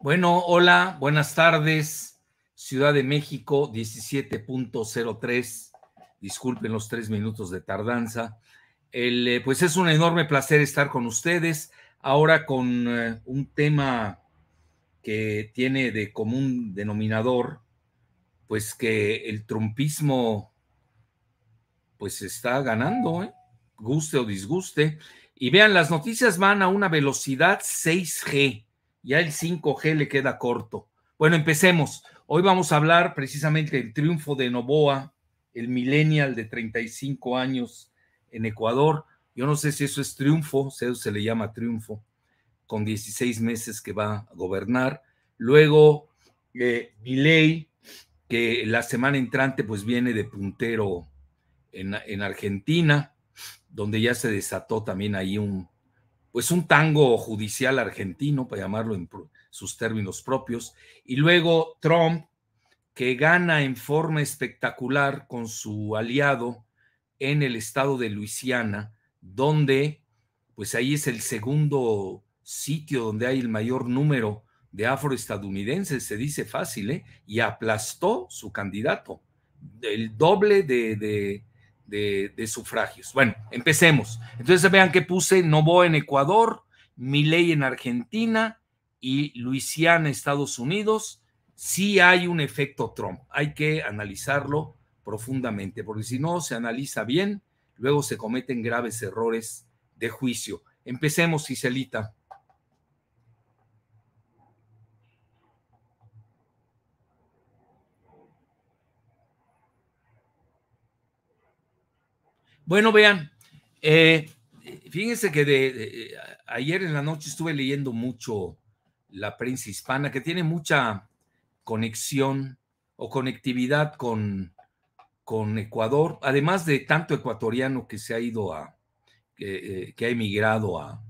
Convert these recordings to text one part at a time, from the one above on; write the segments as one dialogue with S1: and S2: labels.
S1: Bueno, hola, buenas tardes. Ciudad de México, diecisiete punto cero tres, Disculpen los tres minutos de tardanza. El, eh, pues es un enorme placer estar con ustedes. Ahora con eh, un tema que tiene de común denominador, pues que el trumpismo pues está ganando, ¿eh? guste o disguste. Y vean, las noticias van a una velocidad 6G, ya el 5G le queda corto. Bueno, empecemos. Hoy vamos a hablar precisamente del triunfo de Novoa el millennial de 35 años en Ecuador. Yo no sé si eso es triunfo, se, se le llama triunfo, con 16 meses que va a gobernar. Luego, eh, que la semana entrante pues viene de puntero en, en, Argentina, donde ya se desató también ahí un, pues un tango judicial argentino, para llamarlo en sus términos propios. Y luego Trump, que gana en forma espectacular con su aliado en el estado de Luisiana, donde pues ahí es el segundo sitio donde hay el mayor número de afroestadounidenses, se dice fácil, ¿eh? y aplastó su candidato, el doble de, sufragios. Bueno, empecemos. Entonces vean que puse Novo en Ecuador, ley en Argentina y Luisiana, Estados Unidos, si hay un efecto Trump. Hay que analizarlo profundamente, porque si no se analiza bien, luego se cometen graves errores de juicio. Empecemos, Giselita. Bueno, vean, eh, fíjense que de, ayer en la noche estuve leyendo mucho la prensa hispana, que tiene mucha conexión o conectividad con, con Ecuador, además de tanto ecuatoriano que se ha ido a, que, eh, ha emigrado a,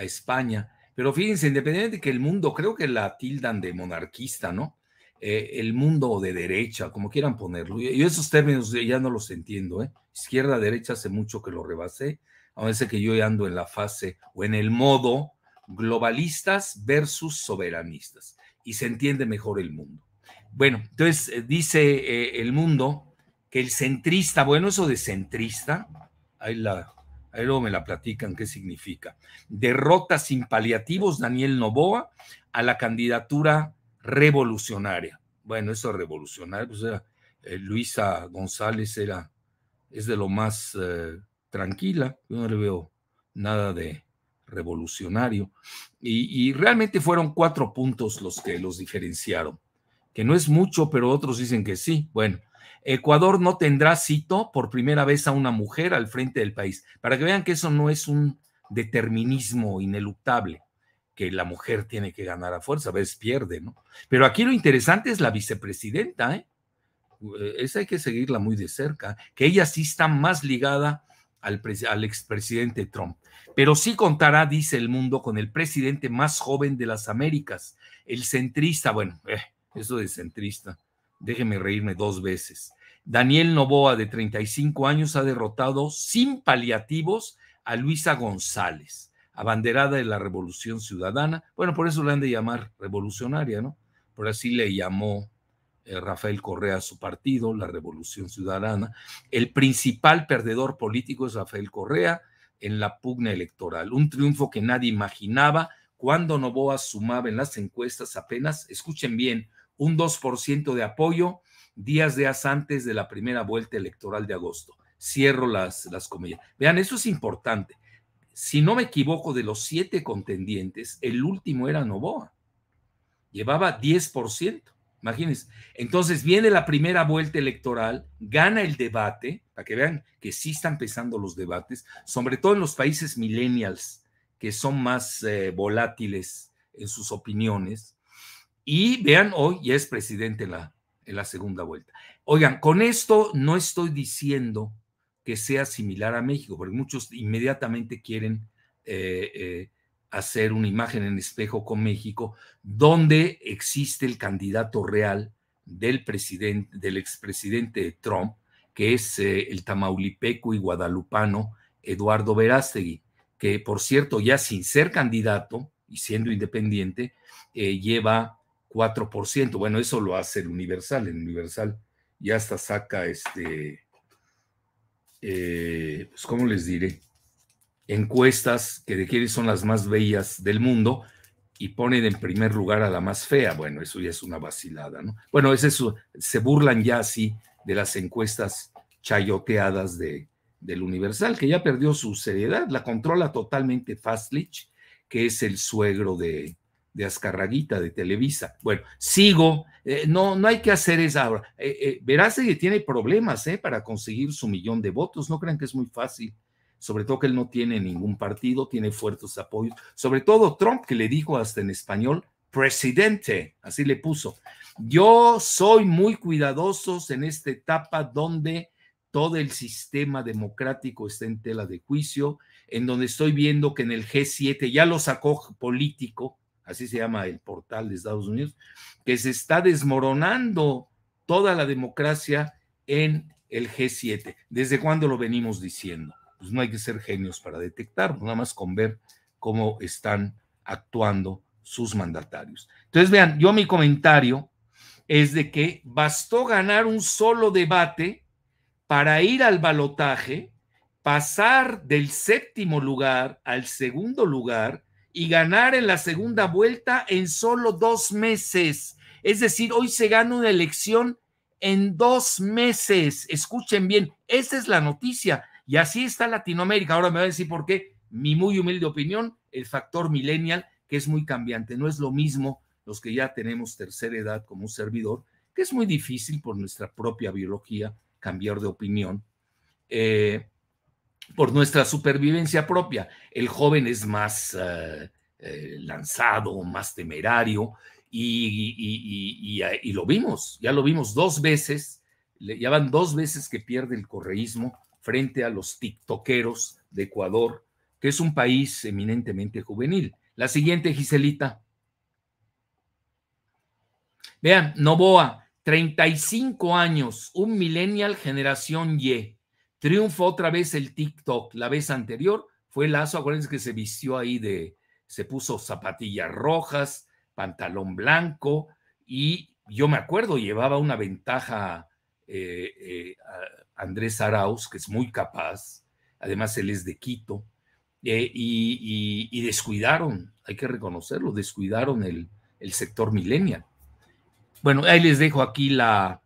S1: España. Pero fíjense, independientemente de que el mundo, creo que la tildan de monarquista, ¿no? Eh, el mundo de derecha, como quieran ponerlo. Yo esos términos ya no los entiendo, ¿eh? Izquierda, derecha, hace mucho que lo rebasé. A veces que yo ando en la fase o en el modo globalistas versus soberanistas y se entiende mejor el mundo. Bueno, entonces eh, dice eh, el mundo que el centrista, bueno, eso de centrista, ahí, la, ahí luego me la platican qué significa, derrota sin paliativos Daniel Novoa a la candidatura revolucionaria. Bueno, eso revolucionario, pues eh, Luisa González es de lo más tranquila, yo no le veo nada de, revolucionario. Y, realmente fueron cuatro puntos los que los diferenciaron, que no es mucho, pero otros dicen que sí. Bueno, Ecuador no tendrá, cito, por primera vez a una mujer al frente del país, para que vean que eso no es un determinismo ineluctable, que la mujer tiene que ganar a fuerza, a veces pierde, ¿no? Pero aquí lo interesante es la vicepresidenta, ¿eh? eh esa hay que seguirla muy de cerca, que ella sí está más ligada al, expresidente Trump. Pero sí contará, dice el mundo, con el presidente más joven de las Américas, el centrista, bueno, eh, eso de centrista, déjeme reírme dos veces. Daniel Novoa, de 35 años, ha derrotado sin paliativos a Luisa González, abanderada de la Revolución Ciudadana. Bueno, por eso la han de llamar revolucionaria, ¿no? Por así le llamó eh, Rafael Correa su partido, la Revolución Ciudadana. El principal perdedor político es Rafael Correa en la pugna electoral, un triunfo que nadie imaginaba cuando Novoa sumaba en las encuestas apenas, escuchen bien, un 2% de apoyo días, días antes de la primera vuelta electoral de agosto. Cierro las, las comillas. Vean, eso es importante. Si no me equivoco, de los siete contendientes, el último era Novoa. Llevaba 10%. Imagínense. Entonces viene la primera vuelta electoral, gana el debate, para que vean que sí están empezando los debates, sobre todo en los países millennials, que son más eh, volátiles en sus opiniones. Y vean, hoy ya es presidente en la, en la segunda vuelta. Oigan, con esto no estoy diciendo que sea similar a México, porque muchos inmediatamente quieren eh, eh, hacer una imagen en espejo con México, donde existe el candidato real del, presidente, del expresidente Trump, que es eh, el tamaulipeco y guadalupano Eduardo Verástegui, que por cierto, ya sin ser candidato y siendo independiente, eh, lleva 4%. Bueno, eso lo hace el Universal. El Universal y hasta saca este, eh, pues, ¿cómo les diré? encuestas que de quiénes son las más bellas del mundo y ponen en primer lugar a la más fea. Bueno, eso ya es una vacilada, ¿no? Bueno, es eso, se burlan ya así de las encuestas chayoteadas de, del Universal, que ya perdió su seriedad, la controla totalmente Fastlich, que es el suegro de, de Azcarraguita, de Televisa. Bueno, sigo, eh, no, no hay que hacer esa ahora. Eh, eh, verás que tiene problemas para conseguir su millón de votos, no crean que es muy fácil sobre todo que él no tiene ningún partido, tiene fuertes apoyos, sobre todo Trump que le dijo hasta en español, presidente, así le puso. Yo soy muy cuidadoso en esta etapa donde todo el sistema democrático está en tela de juicio, en donde estoy viendo que en el G7 ya lo sacó político, así se llama el portal de Estados Unidos, que se está desmoronando toda la democracia en el G7. ¿Desde cuándo lo venimos diciendo? pues no hay que ser genios para detectarlo, pues, nada más con ver cómo están actuando sus mandatarios. Entonces, vean, yo mi comentario es de que bastó ganar un solo debate para ir al balotaje, pasar del séptimo lugar al segundo lugar y ganar en la segunda vuelta en solo dos meses. Es decir, hoy se gana una elección en dos meses. Escuchen bien, esa es la noticia. Y así está Latinoamérica. Ahora me va a decir por qué. Mi muy humilde opinión, el factor millennial, que es muy cambiante. No es lo mismo los que ya tenemos tercera edad como un servidor, que es muy difícil por nuestra propia biología cambiar de opinión, eh, por nuestra supervivencia propia. El joven es más eh, eh, lanzado, más temerario, y, y, lo vimos, ya lo vimos dos veces, ya van dos veces que pierde el correísmo frente a los tiktokeros de Ecuador, que es un país eminentemente juvenil. La siguiente, Giselita. Vean, Novoa, 35 años, un millennial generación Y. Triunfo otra vez el TikTok. La vez anterior fue Lazo, acuérdense que se vistió ahí de, se puso zapatillas rojas, pantalón blanco y yo me acuerdo, llevaba una ventaja eh, eh Andrés Arauz, que es muy capaz, además él es de Quito, eh, y, descuidaron, hay que reconocerlo, descuidaron el, sector millennial. Bueno, ahí les dejo aquí la,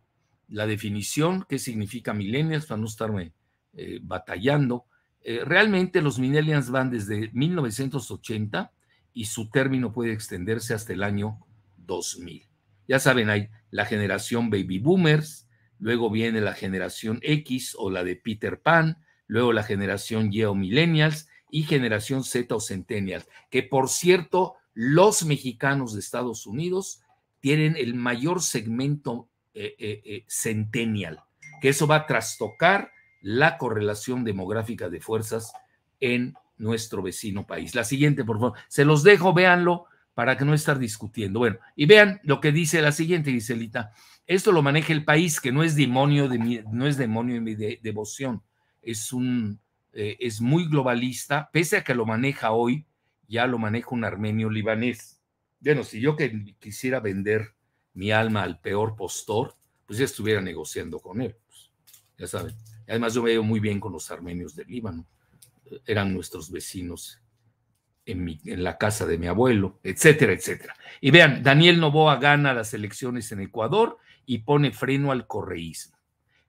S1: definición, qué significa millennials, para no estarme eh, batallando. Eh, realmente los millennials van desde 1980 y su término puede extenderse hasta el año 2000. Ya saben, hay la generación baby boomers, luego viene la generación X o la de Peter Pan, luego la generación Y o millennials y generación Z o centennials, que por cierto, los mexicanos de Estados Unidos tienen el mayor segmento centenial, eh, eh, eh, centennial, que eso va a trastocar la correlación demográfica de fuerzas en nuestro vecino país. La siguiente, por favor, se los dejo, véanlo para que no estar discutiendo. Bueno, y vean lo que dice la siguiente, Giselita. Esto lo maneja el país, que no es demonio de mi, no es demonio de mi devoción, es un eh, es muy globalista, pese a que lo maneja hoy, ya lo maneja un armenio libanés. Bueno, si yo que quisiera vender mi alma al peor postor, pues ya estuviera negociando con él, pues, ya saben. Además, yo me veo muy bien con los armenios del Líbano, eran nuestros vecinos en, en, la casa de mi abuelo, etcétera, etcétera. Y vean, Daniel Novoa gana las elecciones en Ecuador y pone freno al correísmo.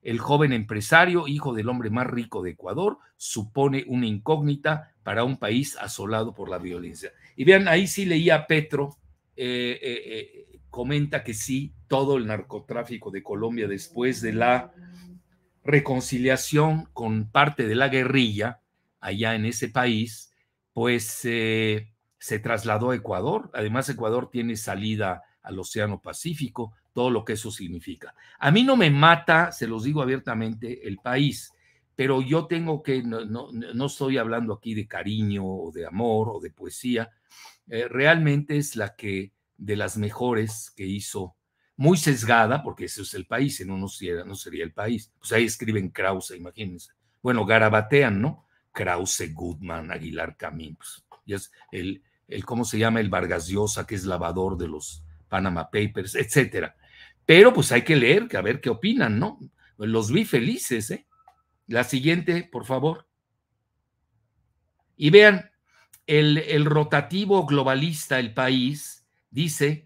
S1: El joven empresario, hijo del hombre más rico de Ecuador, supone una incógnita para un país asolado por la violencia. Y vean, ahí sí leía Petro, eh, eh, eh, comenta que sí, todo el narcotráfico de Colombia después de la reconciliación con parte de la guerrilla allá en ese país, pues se trasladó a Ecuador. Además, Ecuador tiene salida al Océano Pacífico, todo lo que eso significa. A mí no me mata, se los digo abiertamente, el país, pero yo tengo que, no, estoy hablando aquí de cariño o de amor o de poesía, eh, realmente es la que de las mejores que hizo, muy sesgada, porque ese es el país, si no, no sería, no sería el país. Pues ahí escriben Krause, imagínense. Bueno, garabatean, ¿no? Krause, Goodman, Aguilar Camín, pues, y es el, el, ¿cómo se llama? El Vargas Llosa, que es lavador de los Panama Papers, etcétera. Pero pues hay que leer, a ver qué opinan, ¿no? Los vi felices, ¿eh? La siguiente, por favor. Y vean, el, rotativo globalista, el país, dice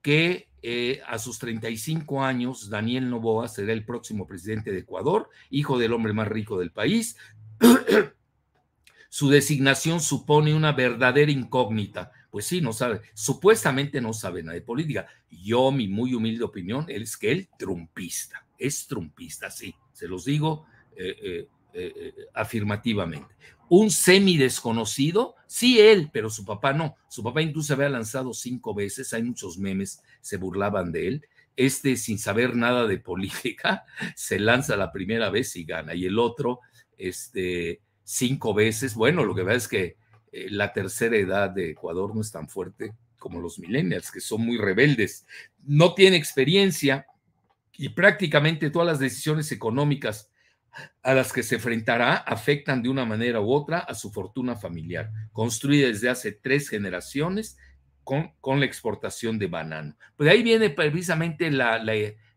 S1: que eh, a sus 35 años, Daniel Novoa será el próximo presidente de Ecuador, hijo del hombre más rico del país. Su designación supone una verdadera incógnita pues sí, no sabe, supuestamente no sabe nada de política. Yo, mi muy humilde opinión, es que él trumpista, es trumpista, sí, se los digo eh, eh, eh, afirmativamente. Un semi desconocido, sí él, pero su papá no. Su papá incluso había lanzado cinco veces, hay muchos memes, se burlaban de él este sin saber nada de política se lanza la primera vez y gana, y el otro este, cinco veces. Bueno, lo que pasa es que eh, la tercera edad de Ecuador no es tan fuerte como los millennials, que son muy rebeldes. No tiene experiencia y prácticamente todas las decisiones económicas a las que se enfrentará afectan de una manera u otra a su fortuna familiar, construida desde hace tres generaciones con, la exportación de banano. Pues de ahí viene precisamente la,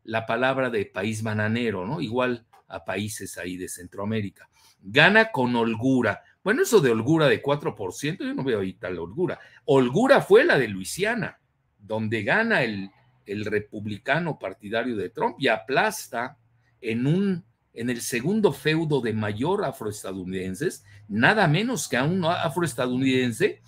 S1: la palabra de país bananero, ¿no? Igual a países ahí de Centroamérica. Gana con holgura bueno, eso de holgura de 4%, yo no veo ahí tal holgura. Holgura fue la de Luisiana, donde gana el, el republicano partidario de Trump y aplasta en un en el segundo feudo de mayor afroestadounidenses, nada menos que a un afroestadounidense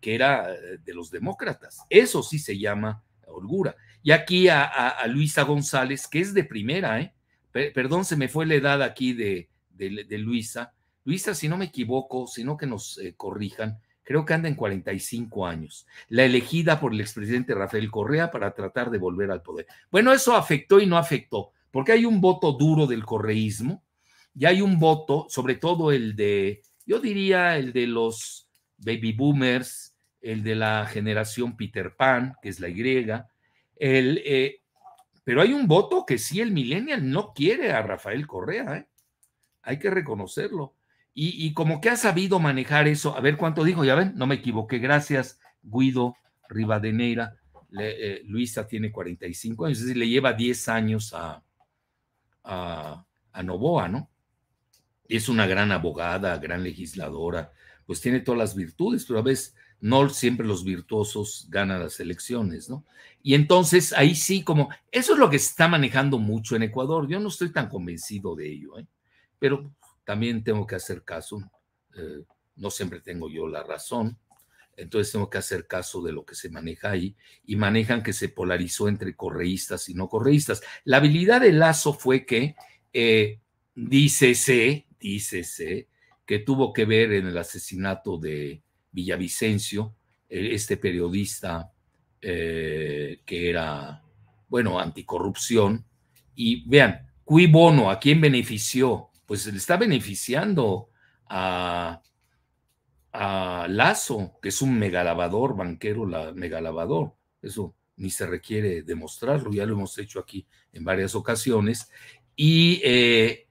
S1: que era eh, de los demócratas. Eso sí se llama holgura. Y aquí a, Luisa González, que es de primera, ¿eh? perdón, se me fue la edad aquí de, de Luisa, Luisa, si no me equivoco, sino que nos eh, corrijan, creo que anda en 45 años, la elegida por el expresidente Rafael Correa para tratar de volver al poder. Bueno, eso afectó y no afectó, porque hay un voto duro del correísmo y hay un voto, sobre todo el de, yo diría, el de los baby boomers, el de la generación Peter Pan, que es la Y, el, eh, pero hay un voto que sí el millennial no quiere a Rafael Correa, ¿eh? hay que reconocerlo. Y, como que ha sabido manejar eso, a ver cuánto dijo, ya ven, no me equivoqué, gracias Guido Rivadeneira, eh, Luisa tiene 45 años, es decir, le lleva 10 años a, a, Novoa, ¿no? Es una gran abogada, gran legisladora, pues tiene todas las virtudes, pero a veces no siempre los virtuosos ganan las elecciones, ¿no? Y entonces ahí sí, como eso es lo que se está manejando mucho en Ecuador, yo no estoy tan convencido de ello, ¿eh? pero también tengo que hacer caso, eh, no siempre tengo yo la razón, entonces tengo que hacer caso de lo que se maneja ahí y manejan que se polarizó entre correístas y no correístas. La habilidad de Lazo fue que eh, dícese, dícese, que tuvo que ver en el asesinato de Villavicencio, eh, este periodista eh, que era, bueno, anticorrupción. Y vean, cuy bono, ¿a quién benefició? pues le está beneficiando a, Lazo, que es un megalavador, banquero la, megalavador. Eso ni se requiere demostrarlo, ya lo hemos hecho aquí en varias ocasiones. Y, eh,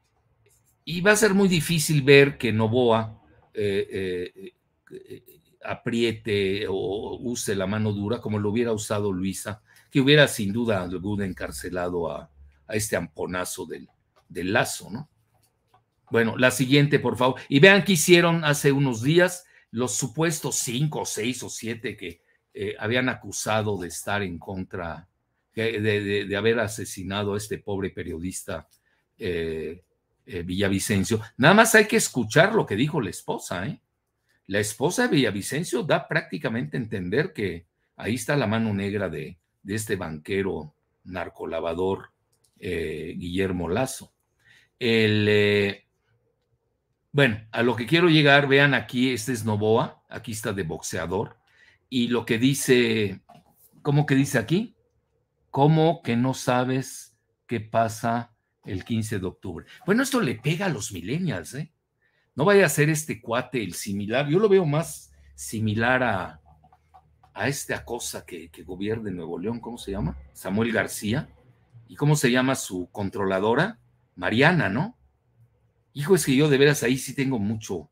S1: y va a ser muy difícil ver que Novoa eh, eh, apriete o use la mano dura como lo hubiera usado Luisa, que hubiera sin duda alguna encarcelado a, este amponazo del, del lazo, ¿no? Bueno, la siguiente, por favor. Y vean que hicieron hace unos días los supuestos cinco, seis o siete que eh, habían acusado de estar en contra, de, haber asesinado a este pobre periodista eh, eh, Villavicencio. Nada más hay que escuchar lo que dijo la esposa. ¿eh? La esposa de Villavicencio da prácticamente a entender que ahí está la mano negra de, de este banquero narcolavador Guillermo Lazo. El bueno, a lo que quiero llegar, vean aquí, este es Novoa, aquí está de boxeador, y lo que dice, ¿cómo que dice aquí? ¿Cómo que no sabes qué pasa el 15 de octubre? Bueno, esto le pega a los millennials, ¿eh? No vaya a ser este cuate el similar, yo lo veo más similar a, a esta cosa que, que gobierna Nuevo León, ¿cómo se llama? Samuel García. ¿Y cómo se llama su controladora? Mariana, ¿no? Hijo, es que yo de veras ahí sí tengo mucho.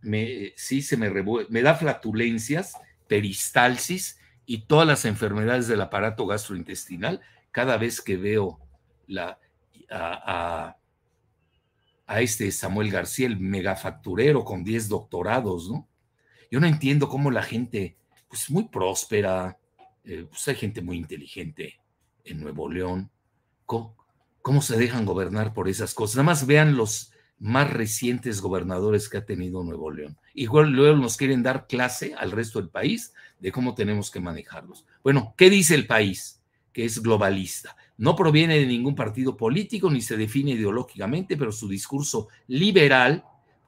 S1: Me, sí se me revuelve, me da flatulencias, peristalsis y todas las enfermedades del aparato gastrointestinal cada vez que veo la, a, este Samuel García, el megafacturero con 10 doctorados, ¿no? Yo no entiendo cómo la gente, pues muy próspera, eh, pues hay gente muy inteligente en Nuevo León, ¿cómo, cómo se dejan gobernar por esas cosas. Nada más vean los más recientes gobernadores que ha tenido Nuevo León. Igual luego nos quieren dar clase al resto del país de cómo tenemos que manejarlos. Bueno, ¿qué dice el país? Que es globalista. No proviene de ningún partido político ni se define ideológicamente, pero su discurso liberal,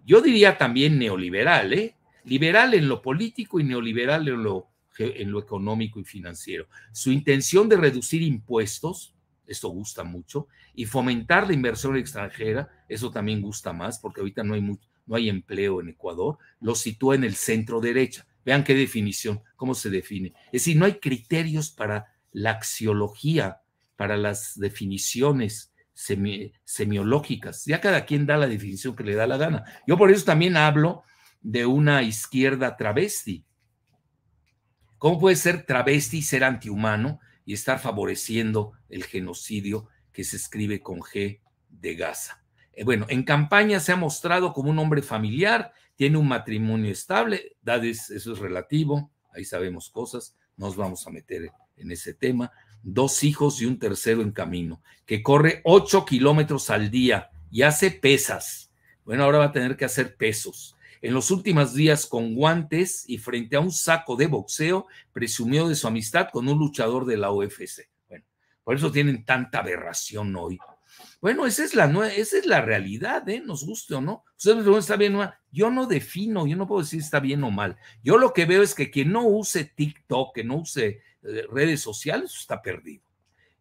S1: yo diría también neoliberal, ¿eh? liberal en lo político y neoliberal en lo, en lo económico y financiero. Su intención de reducir impuestos, esto gusta mucho, y fomentar la inversión extranjera, eso también gusta más, porque ahorita no hay, no hay empleo en Ecuador, lo sitúa en el centro derecha. Vean qué definición, cómo se define. Es decir, no hay criterios para la axiología, para las definiciones semiológicas. Ya cada quien da la definición que le da la gana. Yo por eso también hablo de una izquierda travesti. ¿Cómo puede ser travesti y ser antihumano y estar favoreciendo el genocidio que se escribe con G de Gaza. Eh, bueno, en campaña se ha mostrado como un hombre familiar, tiene un matrimonio estable, eso es relativo, ahí sabemos cosas, nos vamos a meter en ese tema, dos hijos y un tercero en camino, que corre ocho kilómetros al día y hace pesas. Bueno, ahora va a tener que hacer pesos en los últimos días, con guantes y frente a un saco de boxeo, presumió de su amistad con un luchador de la UFC. Bueno, por eso tienen tanta aberración hoy. Bueno, esa es la, es la realidad, ¿eh? nos guste o no. está bien o mal. Yo no defino, yo no puedo decir si está bien o mal. Yo lo que veo es que quien no use TikTok, que no use eh, redes sociales, está perdido.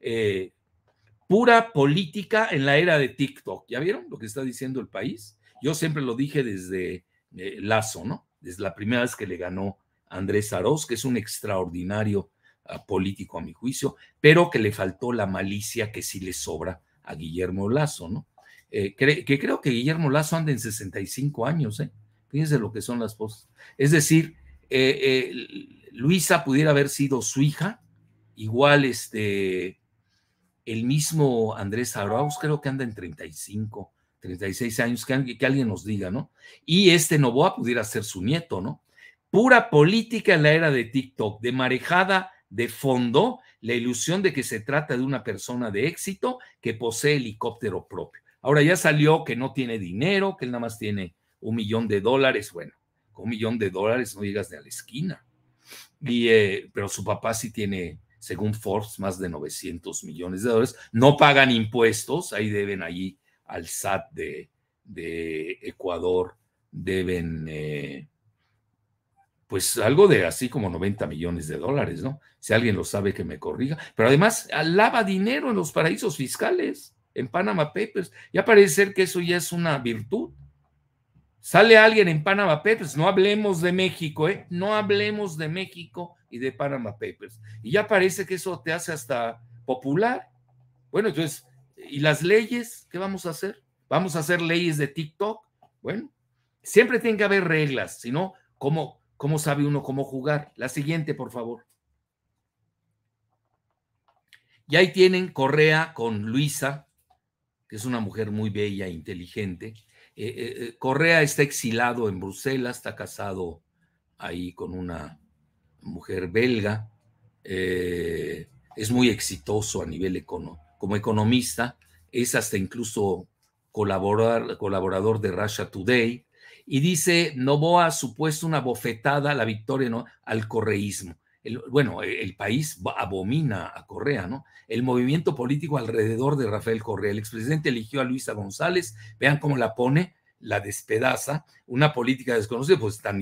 S1: Eh, pura política en la era de TikTok. ¿Ya vieron lo que está diciendo el país? Yo siempre lo dije desde eh, Lazo, ¿no? Es la primera vez que le ganó Andrés Arós, que es un extraordinario ah, político a mi juicio, pero que le faltó la malicia que sí le sobra a Guillermo Lazo, ¿no? Eh, que, creo que Guillermo Lazo anda en 65 años, ¿eh? Fíjense lo que son las cosas. Es decir, eh, Luisa pudiera haber sido su hija, igual este, el mismo Andrés Arauz creo que anda en 35, 36 años, que, que alguien nos diga, ¿no? Y este Novoa pudiera ser su nieto, ¿no? Pura política en la era de TikTok, de marejada de fondo, la ilusión de que se trata de una persona de éxito que posee helicóptero propio. Ahora ya salió que no tiene dinero, que él nada más tiene un millón de dólares. Bueno, con un millón de dólares no llegas de a la esquina. Y, eh, pero su papá sí tiene, según Forbes, más de 900 millones de dólares. No pagan impuestos, ahí deben allí al SAT de, Ecuador deben, eh, pues algo de así como 90 millones de dólares, ¿no? Si alguien lo sabe que me corrija. Pero además ah, lava dinero en los paraísos fiscales, en Panama Papers. Ya parece ser que eso ya es una virtud. Sale alguien en Panama Papers, no hablemos de México, ¿eh? No hablemos de México y de Panama Papers. Y ya parece que eso te hace hasta popular. Bueno, entonces ¿Y las leyes? ¿Qué vamos a hacer? ¿Vamos a hacer leyes de TikTok? Bueno, siempre tiene que haber reglas, si no, ¿cómo, sabe uno cómo jugar? La siguiente, por favor. Y ahí tienen Correa con Luisa, que es una mujer muy bella e inteligente. Eh, eh, eh, Correa está exilado en Bruselas, está casado ahí con una mujer belga. es muy exitoso a nivel económico como economista, es hasta incluso colaborador de Russia Today, y dice, Novoa ha supuesto una bofetada, la victoria ¿no? al correísmo. bueno, el país abomina a Correa, ¿no? El movimiento político alrededor de Rafael Correa. El expresidente eligió a Luisa González, vean cómo la pone, la despedaza, una política desconocida, pues tan,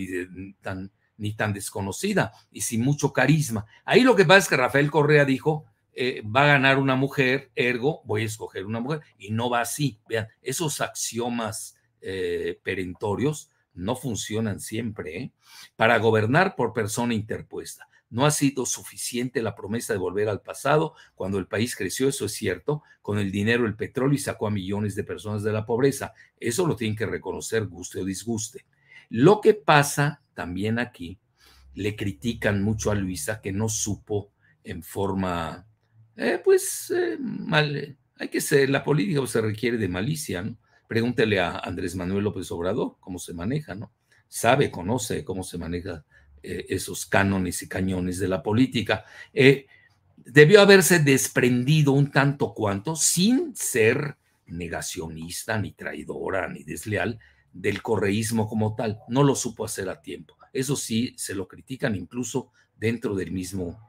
S1: tan, ni tan desconocida y sin mucho carisma. Ahí lo que pasa es que Rafael Correa dijo, eh, va a ganar una mujer, ergo voy a escoger una mujer. Y no va así. Vean, esos axiomas eh, perentorios no funcionan siempre. ¿eh? Para gobernar por persona interpuesta. No ha sido suficiente la promesa de volver al pasado cuando el país creció, eso es cierto, con el dinero, el petróleo y sacó a millones de personas de la pobreza. Eso lo tienen que reconocer, guste o disguste. Lo que pasa también aquí, le critican mucho a Luisa que no supo en forma eh, pues eh, mal, eh, hay que ser, la política pues, se requiere de malicia, ¿no? Pregúntele a Andrés Manuel López Obrador cómo se maneja, ¿no? Sabe, conoce cómo se maneja esos cánones y cañones de la política. debió haberse desprendido un tanto cuanto sin ser negacionista, ni traidora, ni desleal del correísmo como tal. No lo supo hacer a tiempo. Eso sí, se lo critican incluso dentro del mismo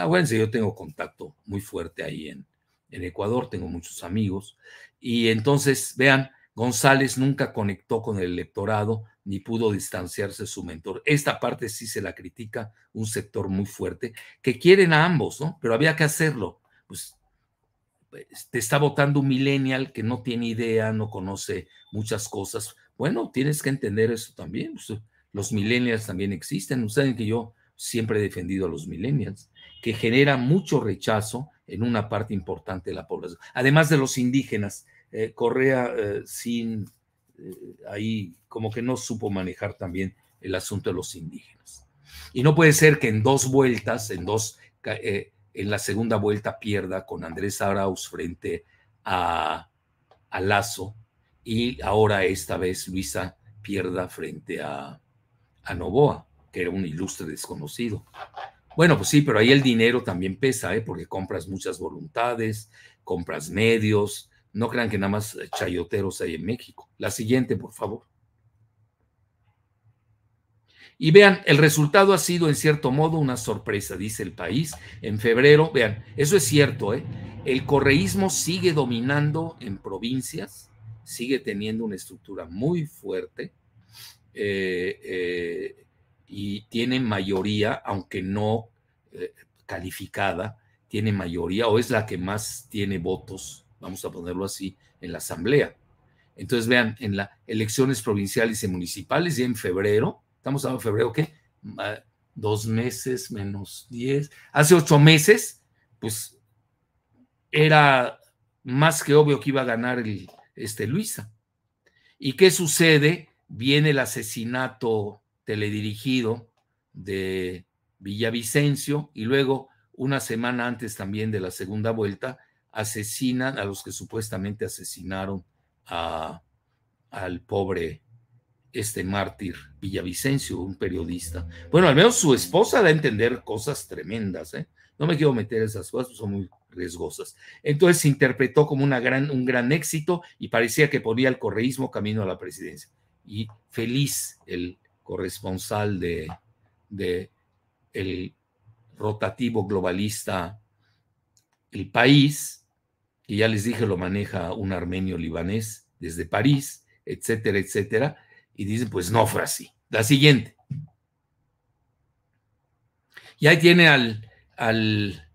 S1: acuérdense, yo tengo contacto muy fuerte ahí en, en Ecuador, tengo muchos amigos, y entonces, vean, González nunca conectó con el electorado ni pudo distanciarse de su mentor. Esta parte sí se la critica un sector muy fuerte, que quieren a ambos, ¿no? Pero había que hacerlo. Pues, pues te está votando un millennial que no tiene idea, no conoce muchas cosas. Bueno, tienes que entender eso también. Los millennials también existen. Ustedes que yo siempre defendido a los millennials, que genera mucho rechazo en una parte importante de la población. Además de los indígenas, eh, Correa eh, sin eh, ahí como que no supo manejar también el asunto de los indígenas. Y no puede ser que en dos vueltas, en dos, en la segunda vuelta pierda con Andrés Arauz frente a, Lazo y ahora esta vez Luisa pierda frente a, a Novoa que era un ilustre desconocido. Bueno, pues sí, pero ahí el dinero también pesa, ¿eh? porque compras muchas voluntades, compras medios. No crean que nada más chayoteros hay en México. La siguiente, por favor. Y vean, el resultado ha sido en cierto modo una sorpresa, dice el país. En febrero, vean, eso es cierto, ¿eh? el correísmo sigue dominando en provincias, sigue teniendo una estructura muy fuerte. Eh, eh y tiene mayoría, aunque no eh, calificada, tiene mayoría o es la que más tiene votos, vamos a ponerlo así, en la Asamblea. Entonces, vean, en las elecciones provinciales y municipales, ya en febrero, estamos hablando de febrero, ¿qué? Ah, dos meses menos diez, hace ocho meses, pues era más que obvio que iba a ganar este Luisa. ¿Y qué sucede? Viene el asesinato teledirigido de Villavicencio y luego, una semana antes también de la segunda vuelta, asesinan a los que supuestamente asesinaron a, al pobre este mártir Villavicencio, un periodista. Bueno, al menos su esposa da a entender cosas tremendas, ¿eh? No me quiero meter esas cosas, son muy riesgosas. Entonces se interpretó como una gran, un gran éxito y parecía que ponía el correísmo camino a la presidencia. Y feliz el corresponsal de, el rotativo globalista El País, que ya les dije lo maneja un armenio libanés desde París, etcétera, etcétera, y dicen, pues no fue así. La siguiente. Y ahí tiene al, al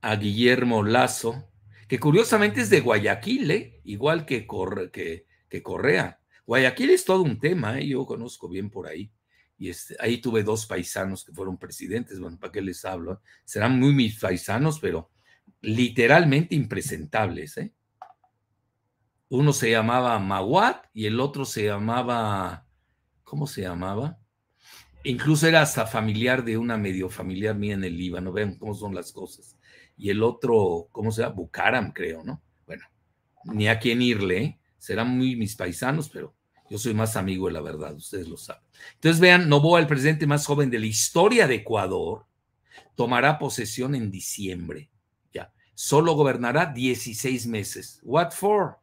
S1: a Guillermo Lazo, que curiosamente es de Guayaquil, ¿eh? igual que, que, que Correa. Guayaquil es todo un tema, ¿eh? yo conozco bien por ahí. Y este, ahí tuve dos paisanos que fueron presidentes, bueno, ¿para qué les hablo? Serán muy mis paisanos, pero literalmente impresentables. ¿eh? Uno se llamaba Maguat y el otro se llamaba, ¿cómo se llamaba? Incluso era hasta familiar de una medio familiar mía en el Líbano, vean cómo son las cosas. Y el otro, ¿cómo se llama? Bucaram, creo, ¿no? Bueno, ni a quién irle, ¿eh? serán muy mis paisanos, pero yo soy más amigo de la verdad, ustedes lo saben. Entonces vean, Novoa, el presidente más joven de la historia de Ecuador, tomará posesión en diciembre. Ya, solo gobernará 16 meses. What for?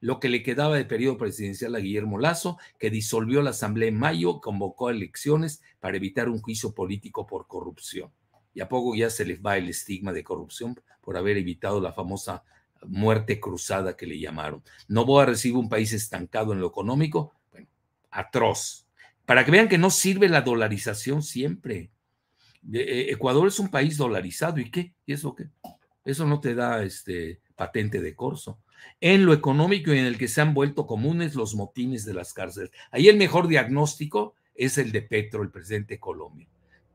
S1: Lo que le quedaba de periodo presidencial a Guillermo Lazo, que disolvió la asamblea en mayo, convocó elecciones para evitar un juicio político por corrupción. Y a poco ya se les va el estigma de corrupción por haber evitado la famosa muerte cruzada que le llamaron. ¿no a recibe un país estancado en lo económico, bueno, atroz. Para que vean que no sirve la dolarización siempre. E, e, Ecuador es un país dolarizado, ¿y qué? ¿Y eso qué? Eso no te da este, patente de corso. En lo económico y en el que se han vuelto comunes los motines de las cárceles. Ahí el mejor diagnóstico es el de Petro, el presidente de Colombia.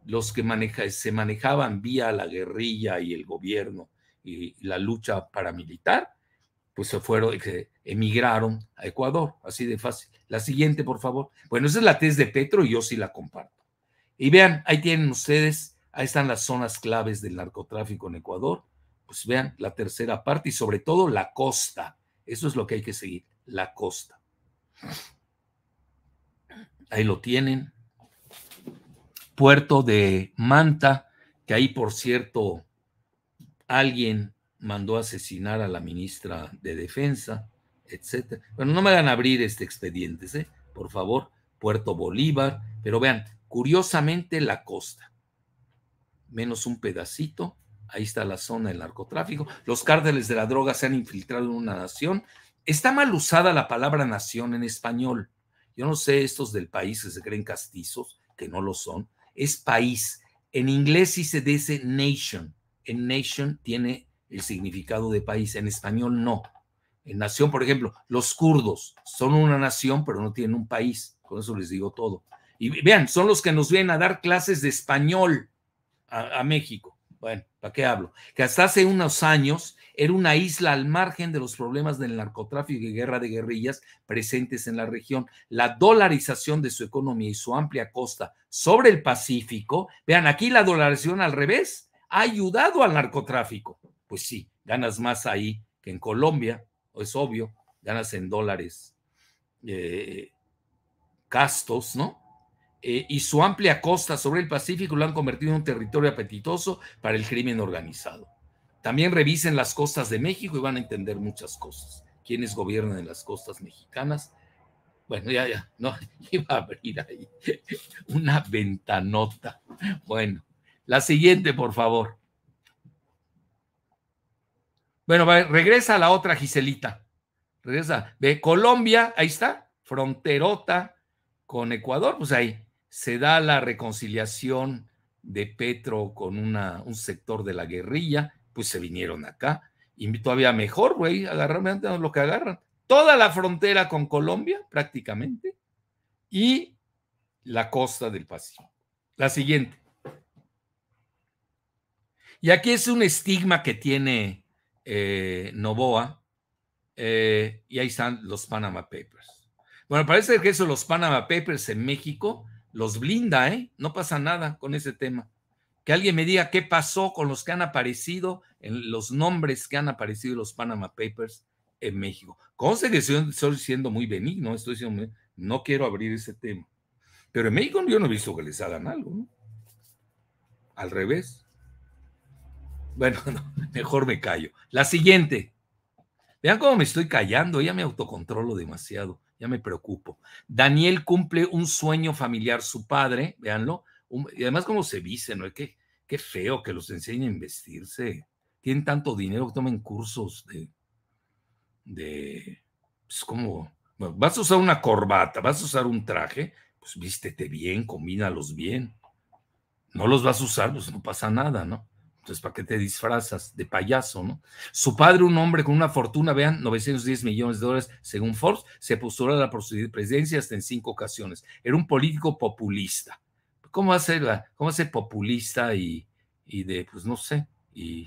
S1: Los que maneja, se manejaban vía la guerrilla y el gobierno y la lucha paramilitar, pues se fueron, eh, emigraron a Ecuador, así de fácil. La siguiente, por favor. Bueno, esa es la tesis de Petro y yo sí la comparto. Y vean, ahí tienen ustedes, ahí están las zonas claves del narcotráfico en Ecuador. Pues vean la tercera parte y sobre todo la costa. Eso es lo que hay que seguir, la costa. Ahí lo tienen. Puerto de Manta, que ahí por cierto alguien mandó asesinar a la ministra de Defensa, etcétera. Bueno, no me hagan abrir este expediente, ¿eh? por favor, Puerto Bolívar, pero vean, curiosamente la costa, menos un pedacito, ahí está la zona del narcotráfico, los cárteles de la droga se han infiltrado en una nación, está mal usada la palabra nación en español, yo no sé estos del país que se creen castizos, que no lo son, es país, en inglés sí se dice nation, en nation tiene el significado de país, en español no. En nación, por ejemplo, los kurdos son una nación, pero no tienen un país. Con eso les digo todo. Y vean, son los que nos vienen a dar clases de español a, México. Bueno, ¿para qué hablo? Que hasta hace unos años era una isla al margen de los problemas del narcotráfico y guerra de guerrillas presentes en la región. La dolarización de su economía y su amplia costa sobre el Pacífico, vean aquí la dolarización al revés, ha ayudado al narcotráfico. Pues sí, ganas más ahí que en Colombia, es obvio, ganas en dólares eh, gastos, ¿no? Eh, y su amplia costa sobre el Pacífico lo han convertido en un territorio apetitoso para el crimen organizado. También revisen las costas de México y van a entender muchas cosas. ¿quiénes gobiernan en las costas mexicanas? Bueno, ya, ya, no, iba a abrir ahí una ventanota. Bueno, la siguiente, por favor. Bueno, regresa a la otra Giselita. Regresa. De Colombia, ahí está, fronterota con Ecuador, pues ahí se da la reconciliación de Petro con una, un sector de la guerrilla, pues se vinieron acá. Y todavía mejor, güey, agarrarme lo que agarran. Toda la frontera con Colombia, prácticamente, y la costa del Pacífico. La siguiente. Y aquí es un estigma que tiene eh, Novoa, eh, y ahí están los Panama Papers. Bueno, parece que eso, los Panama Papers en México, los blinda, ¿eh? No pasa nada con ese tema. Que alguien me diga qué pasó con los que han aparecido, en los nombres que han aparecido en los Panama Papers en México. Conste que estoy siendo muy benigno, estoy siendo muy, no quiero abrir ese tema. Pero en México yo no he visto que les hagan algo, ¿no? Al revés. Bueno, mejor me callo. La siguiente. Vean cómo me estoy callando, ya me autocontrolo demasiado, ya me preocupo. Daniel cumple un sueño familiar, su padre, veanlo, y además cómo se viste, ¿no? Qué, qué feo que los enseñen a vestirse. Tienen tanto dinero que tomen cursos de, de, pues como, vas a usar una corbata, vas a usar un traje, pues vístete bien, combínalos bien. No los vas a usar, pues no pasa nada, ¿no? Entonces, ¿para qué te disfrazas de payaso, no? Su padre, un hombre con una fortuna, vean, 910 millones de dólares, según Forbes, se postuló a la presidencia hasta en cinco ocasiones. Era un político populista. ¿Cómo va cómo ser populista y, de, pues no sé, y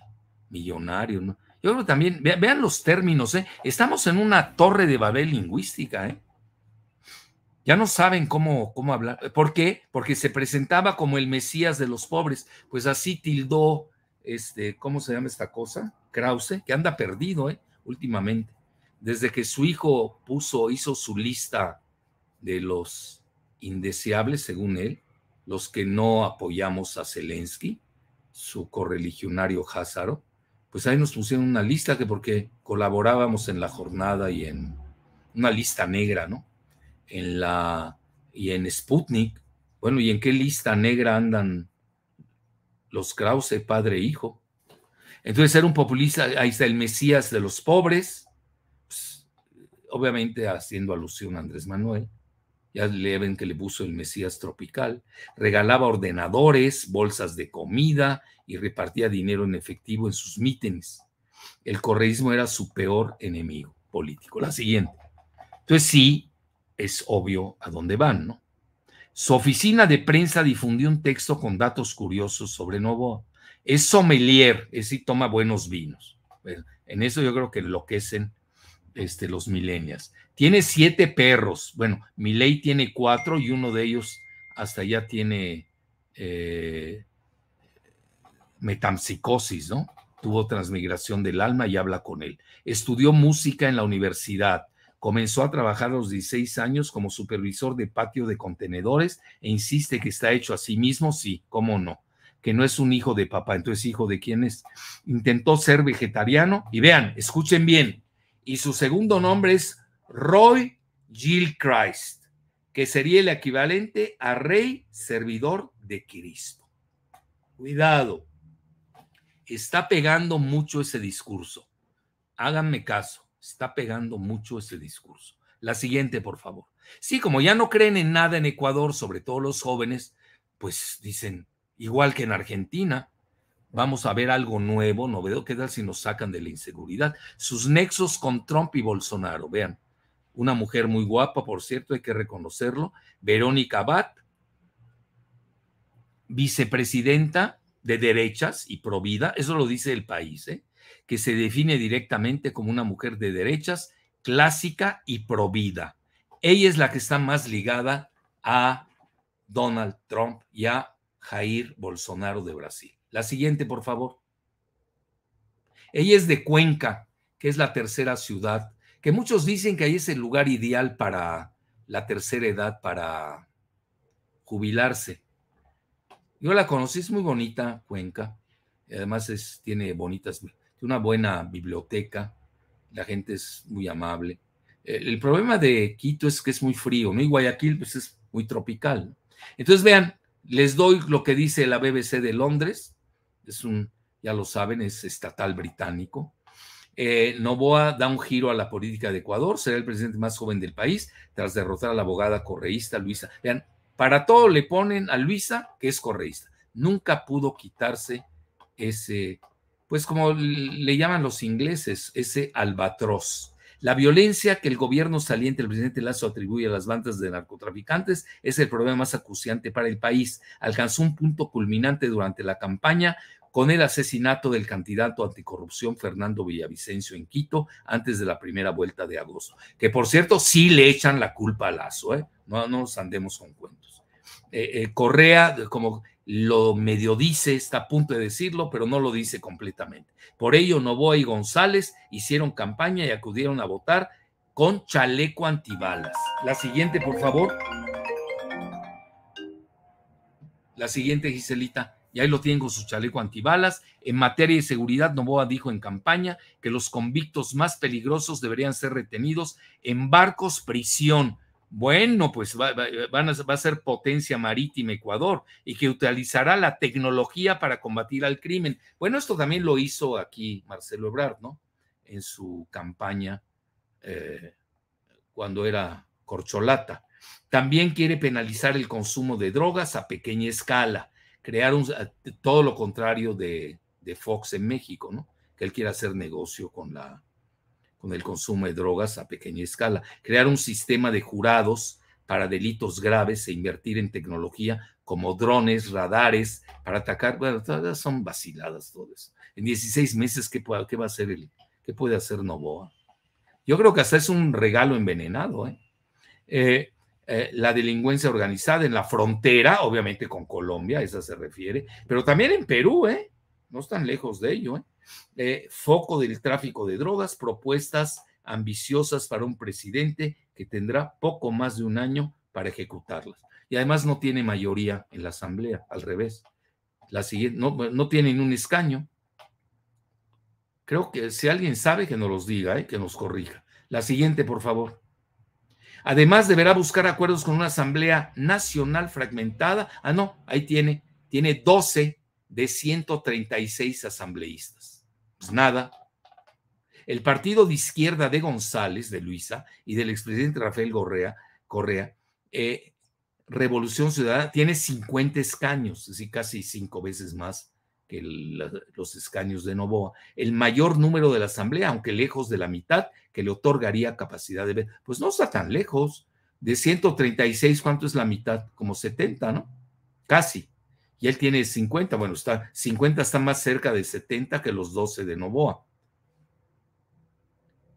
S1: millonario, no? Yo creo también, vean, los términos, ¿eh? Estamos en una torre de Babel lingüística, ¿eh? ya no saben cómo, cómo hablar. ¿Por qué? Porque se presentaba como el Mesías de los pobres. Pues así tildó este, ¿cómo se llama esta cosa? Krause, que anda perdido ¿eh? últimamente. Desde que su hijo puso, hizo su lista de los indeseables, según él, los que no apoyamos a Zelensky, su correligionario Házaro, pues ahí nos pusieron una lista que porque colaborábamos en la jornada y en una lista negra, ¿no? En la y en Sputnik. Bueno, ¿y en qué lista negra andan los Krause, padre e hijo. Entonces era un populista, ahí está el Mesías de los pobres, pues, obviamente haciendo alusión a Andrés Manuel. Ya le ven que le puso el Mesías tropical. Regalaba ordenadores, bolsas de comida y repartía dinero en efectivo en sus mítines. El correísmo era su peor enemigo político. La siguiente. Entonces sí, es obvio a dónde van, ¿no? Su oficina de prensa difundió un texto con datos curiosos sobre nuevo Es sommelier, es decir, toma buenos vinos. En eso yo creo que enloquecen este, los millennials. Tiene siete perros. Bueno, Miley tiene cuatro y uno de ellos hasta ya tiene eh, metampsicosis, ¿no? Tuvo transmigración del alma y habla con él. Estudió música en la universidad. Comenzó a trabajar a los 16 años como supervisor de patio de contenedores e insiste que está hecho a sí mismo, sí, cómo no, que no es un hijo de papá, entonces hijo de quién es. Intentó ser vegetariano y vean, escuchen bien, y su segundo nombre es Roy Christ que sería el equivalente a rey servidor de Cristo. Cuidado, está pegando mucho ese discurso. Háganme caso Está pegando mucho ese discurso. La siguiente, por favor. Sí, como ya no creen en nada en Ecuador, sobre todo los jóvenes, pues dicen, igual que en Argentina, vamos a ver algo nuevo, veo qué tal si nos sacan de la inseguridad. Sus nexos con Trump y Bolsonaro, vean, una mujer muy guapa, por cierto, hay que reconocerlo, Verónica Abad, vicepresidenta de derechas y provida, eso lo dice el país, ¿eh? que se define directamente como una mujer de derechas, clásica y provida. Ella es la que está más ligada a Donald Trump y a Jair Bolsonaro de Brasil. La siguiente, por favor. Ella es de Cuenca, que es la tercera ciudad, que muchos dicen que ahí es el lugar ideal para la tercera edad, para jubilarse. Yo la conocí, es muy bonita, Cuenca. Además es, tiene bonitas una buena biblioteca, la gente es muy amable. El problema de Quito es que es muy frío, ¿no? Guayaquil pues es muy tropical. Entonces vean, les doy lo que dice la BBC de Londres, es un, ya lo saben, es estatal británico. Eh, Novoa da un giro a la política de Ecuador, será el presidente más joven del país tras derrotar a la abogada correísta Luisa. Vean, para todo le ponen a Luisa que es correísta. Nunca pudo quitarse ese pues como le llaman los ingleses, ese albatroz. La violencia que el gobierno saliente, el presidente Lazo, atribuye a las bandas de narcotraficantes es el problema más acuciante para el país. Alcanzó un punto culminante durante la campaña con el asesinato del candidato anticorrupción Fernando Villavicencio en Quito antes de la primera vuelta de agosto. Que por cierto, sí le echan la culpa a Lazo, ¿eh? no, nos andemos con cuentos. Eh, eh, Correa, como lo medio dice, está a punto de decirlo, pero no lo dice completamente. Por ello, Novoa y González hicieron campaña y acudieron a votar con chaleco antibalas. La siguiente, por favor. La siguiente, Giselita. Y ahí lo tienen con su chaleco antibalas. En materia de seguridad, Novoa dijo en campaña que los convictos más peligrosos deberían ser retenidos en barcos prisión bueno, pues va, a, ser potencia marítima Ecuador y que utilizará la tecnología para combatir al crimen. Bueno, esto también lo hizo aquí Marcelo Ebrard, ¿no? En su campaña eh, cuando era corcholata. También quiere penalizar el consumo de drogas a pequeña escala, crear todo lo contrario de, de Fox en México, ¿no? Que él quiere hacer negocio con la, con el consumo de drogas a pequeña escala, crear un sistema de jurados para delitos graves e invertir en tecnología como drones, radares, para atacar, bueno, todas son vaciladas todas. En 16 meses, ¿qué, va a hacer el, qué puede hacer Novoa? Yo creo que hasta es un regalo envenenado. ¿eh? Eh, eh, la delincuencia organizada en la frontera, obviamente con Colombia, a esa se refiere, pero también en Perú, ¿eh? no están lejos de ello. ¿eh? foco del tráfico de drogas, propuestas ambiciosas para un presidente que tendrá poco más de un año para ejecutarlas. Y además no tiene mayoría en la Asamblea, al revés. La siguiente, no, no tienen un escaño. Creo que si alguien sabe que nos los diga, ¿eh? que nos corrija. La siguiente, por favor. Además, deberá buscar acuerdos con una Asamblea Nacional fragmentada. Ah, no, ahí tiene, tiene 12 de 136 asambleístas. Pues nada. El partido de izquierda de González, de Luisa, y del expresidente Rafael Correa, Correa eh, Revolución Ciudadana, tiene 50 escaños, es decir, casi cinco veces más que los escaños de Novoa. El mayor número de la Asamblea, aunque lejos de la mitad, que le otorgaría capacidad de ver. Pues no está tan lejos. De 136, ¿cuánto es la mitad? Como 70, ¿no? Casi y él tiene 50, bueno, está 50 está más cerca de 70 que los 12 de Novoa.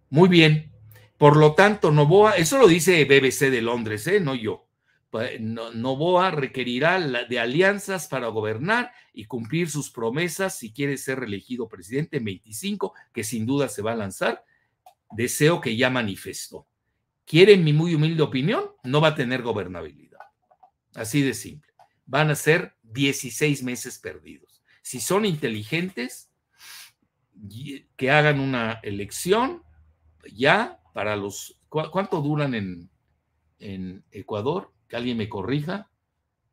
S1: Muy bien. Por lo tanto, Novoa, eso lo dice BBC de Londres, ¿eh? no yo. Pues, Novoa requerirá de alianzas para gobernar y cumplir sus promesas si quiere ser reelegido presidente en 25, que sin duda se va a lanzar. Deseo que ya manifestó. Quieren mi muy humilde opinión, no va a tener gobernabilidad. Así de simple. Van a ser 16 meses perdidos. Si son inteligentes, eh, que hagan una elección ya para los... ¿Cuánto duran en, en Ecuador? Que alguien me corrija.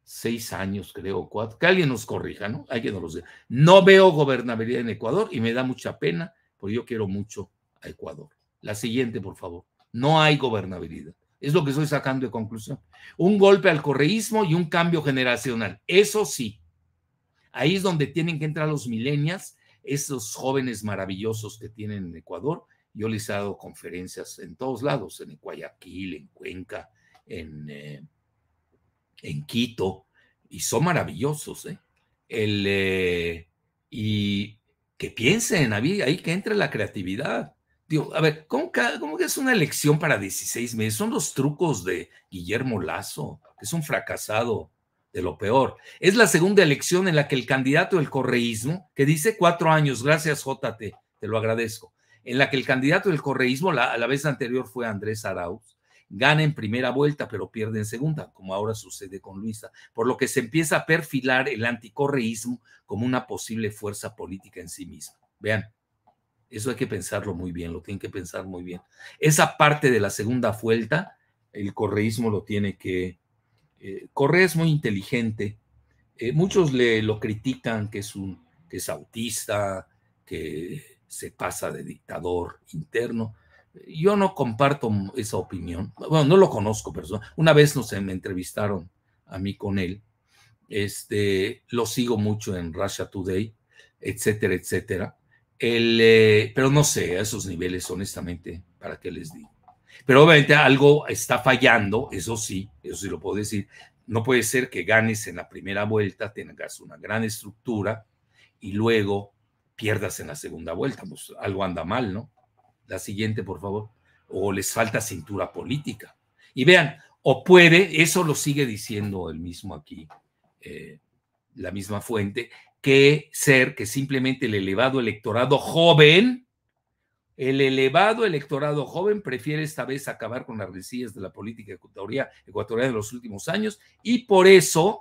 S1: Seis años, creo, Que alguien nos corrija, ¿no? Alguien nos los No veo gobernabilidad en Ecuador y me da mucha pena, porque yo quiero mucho a Ecuador. La siguiente, por favor. No hay gobernabilidad. Es lo que estoy sacando de conclusión. Un golpe al correísmo y un cambio generacional. Eso sí, ahí es donde tienen que entrar los milenias. esos jóvenes maravillosos que tienen en Ecuador. Yo les he dado conferencias en todos lados, en Guayaquil, en Cuenca, en, eh, Quito, y son maravillosos. ¿eh? El, eh, y que piensen, ahí, ahí que entra la creatividad a ver, ¿cómo que, es una elección para 16 meses? Son los trucos de Guillermo Lazo, que es un fracasado de lo peor. Es la segunda elección en la que el candidato del correísmo, que dice cuatro años, gracias JT, te lo agradezco, en la que el candidato del correísmo, la, la vez anterior fue Andrés Arauz, gana en primera vuelta, pero pierde en segunda, como ahora sucede con Luisa, por lo que se empieza a perfilar el anticorreísmo como una posible fuerza política en sí misma. Vean. Eso hay que pensarlo muy bien, lo tienen que pensar muy bien. Esa parte de la segunda vuelta, el correísmo lo tiene que... Eh, Correa es muy inteligente. Eh, muchos le lo critican que es, un, que es autista, que se pasa de dictador interno. Yo no comparto esa opinión. Bueno, no lo conozco persona. Una vez eh, me entrevistaron a mí con él. Este, lo sigo mucho en Russia Today, etcétera, etcétera. Eh, pero no sé, a esos niveles, honestamente, ¿para qué les digo? Pero obviamente algo está fallando, eso sí, eso sí lo puedo decir. No puede ser que ganes en la primera vuelta, tengas una gran estructura y luego pierdas en la segunda vuelta. Pues, algo anda mal, ¿no? La siguiente, por favor. O les falta cintura política. Y vean, o puede, eso lo sigue diciendo el mismo aquí, eh, la misma fuente, que ser que simplemente el elevado electorado joven, el elevado electorado joven prefiere esta vez acabar con las resillas de la política ecuatoriana de los últimos años y por eso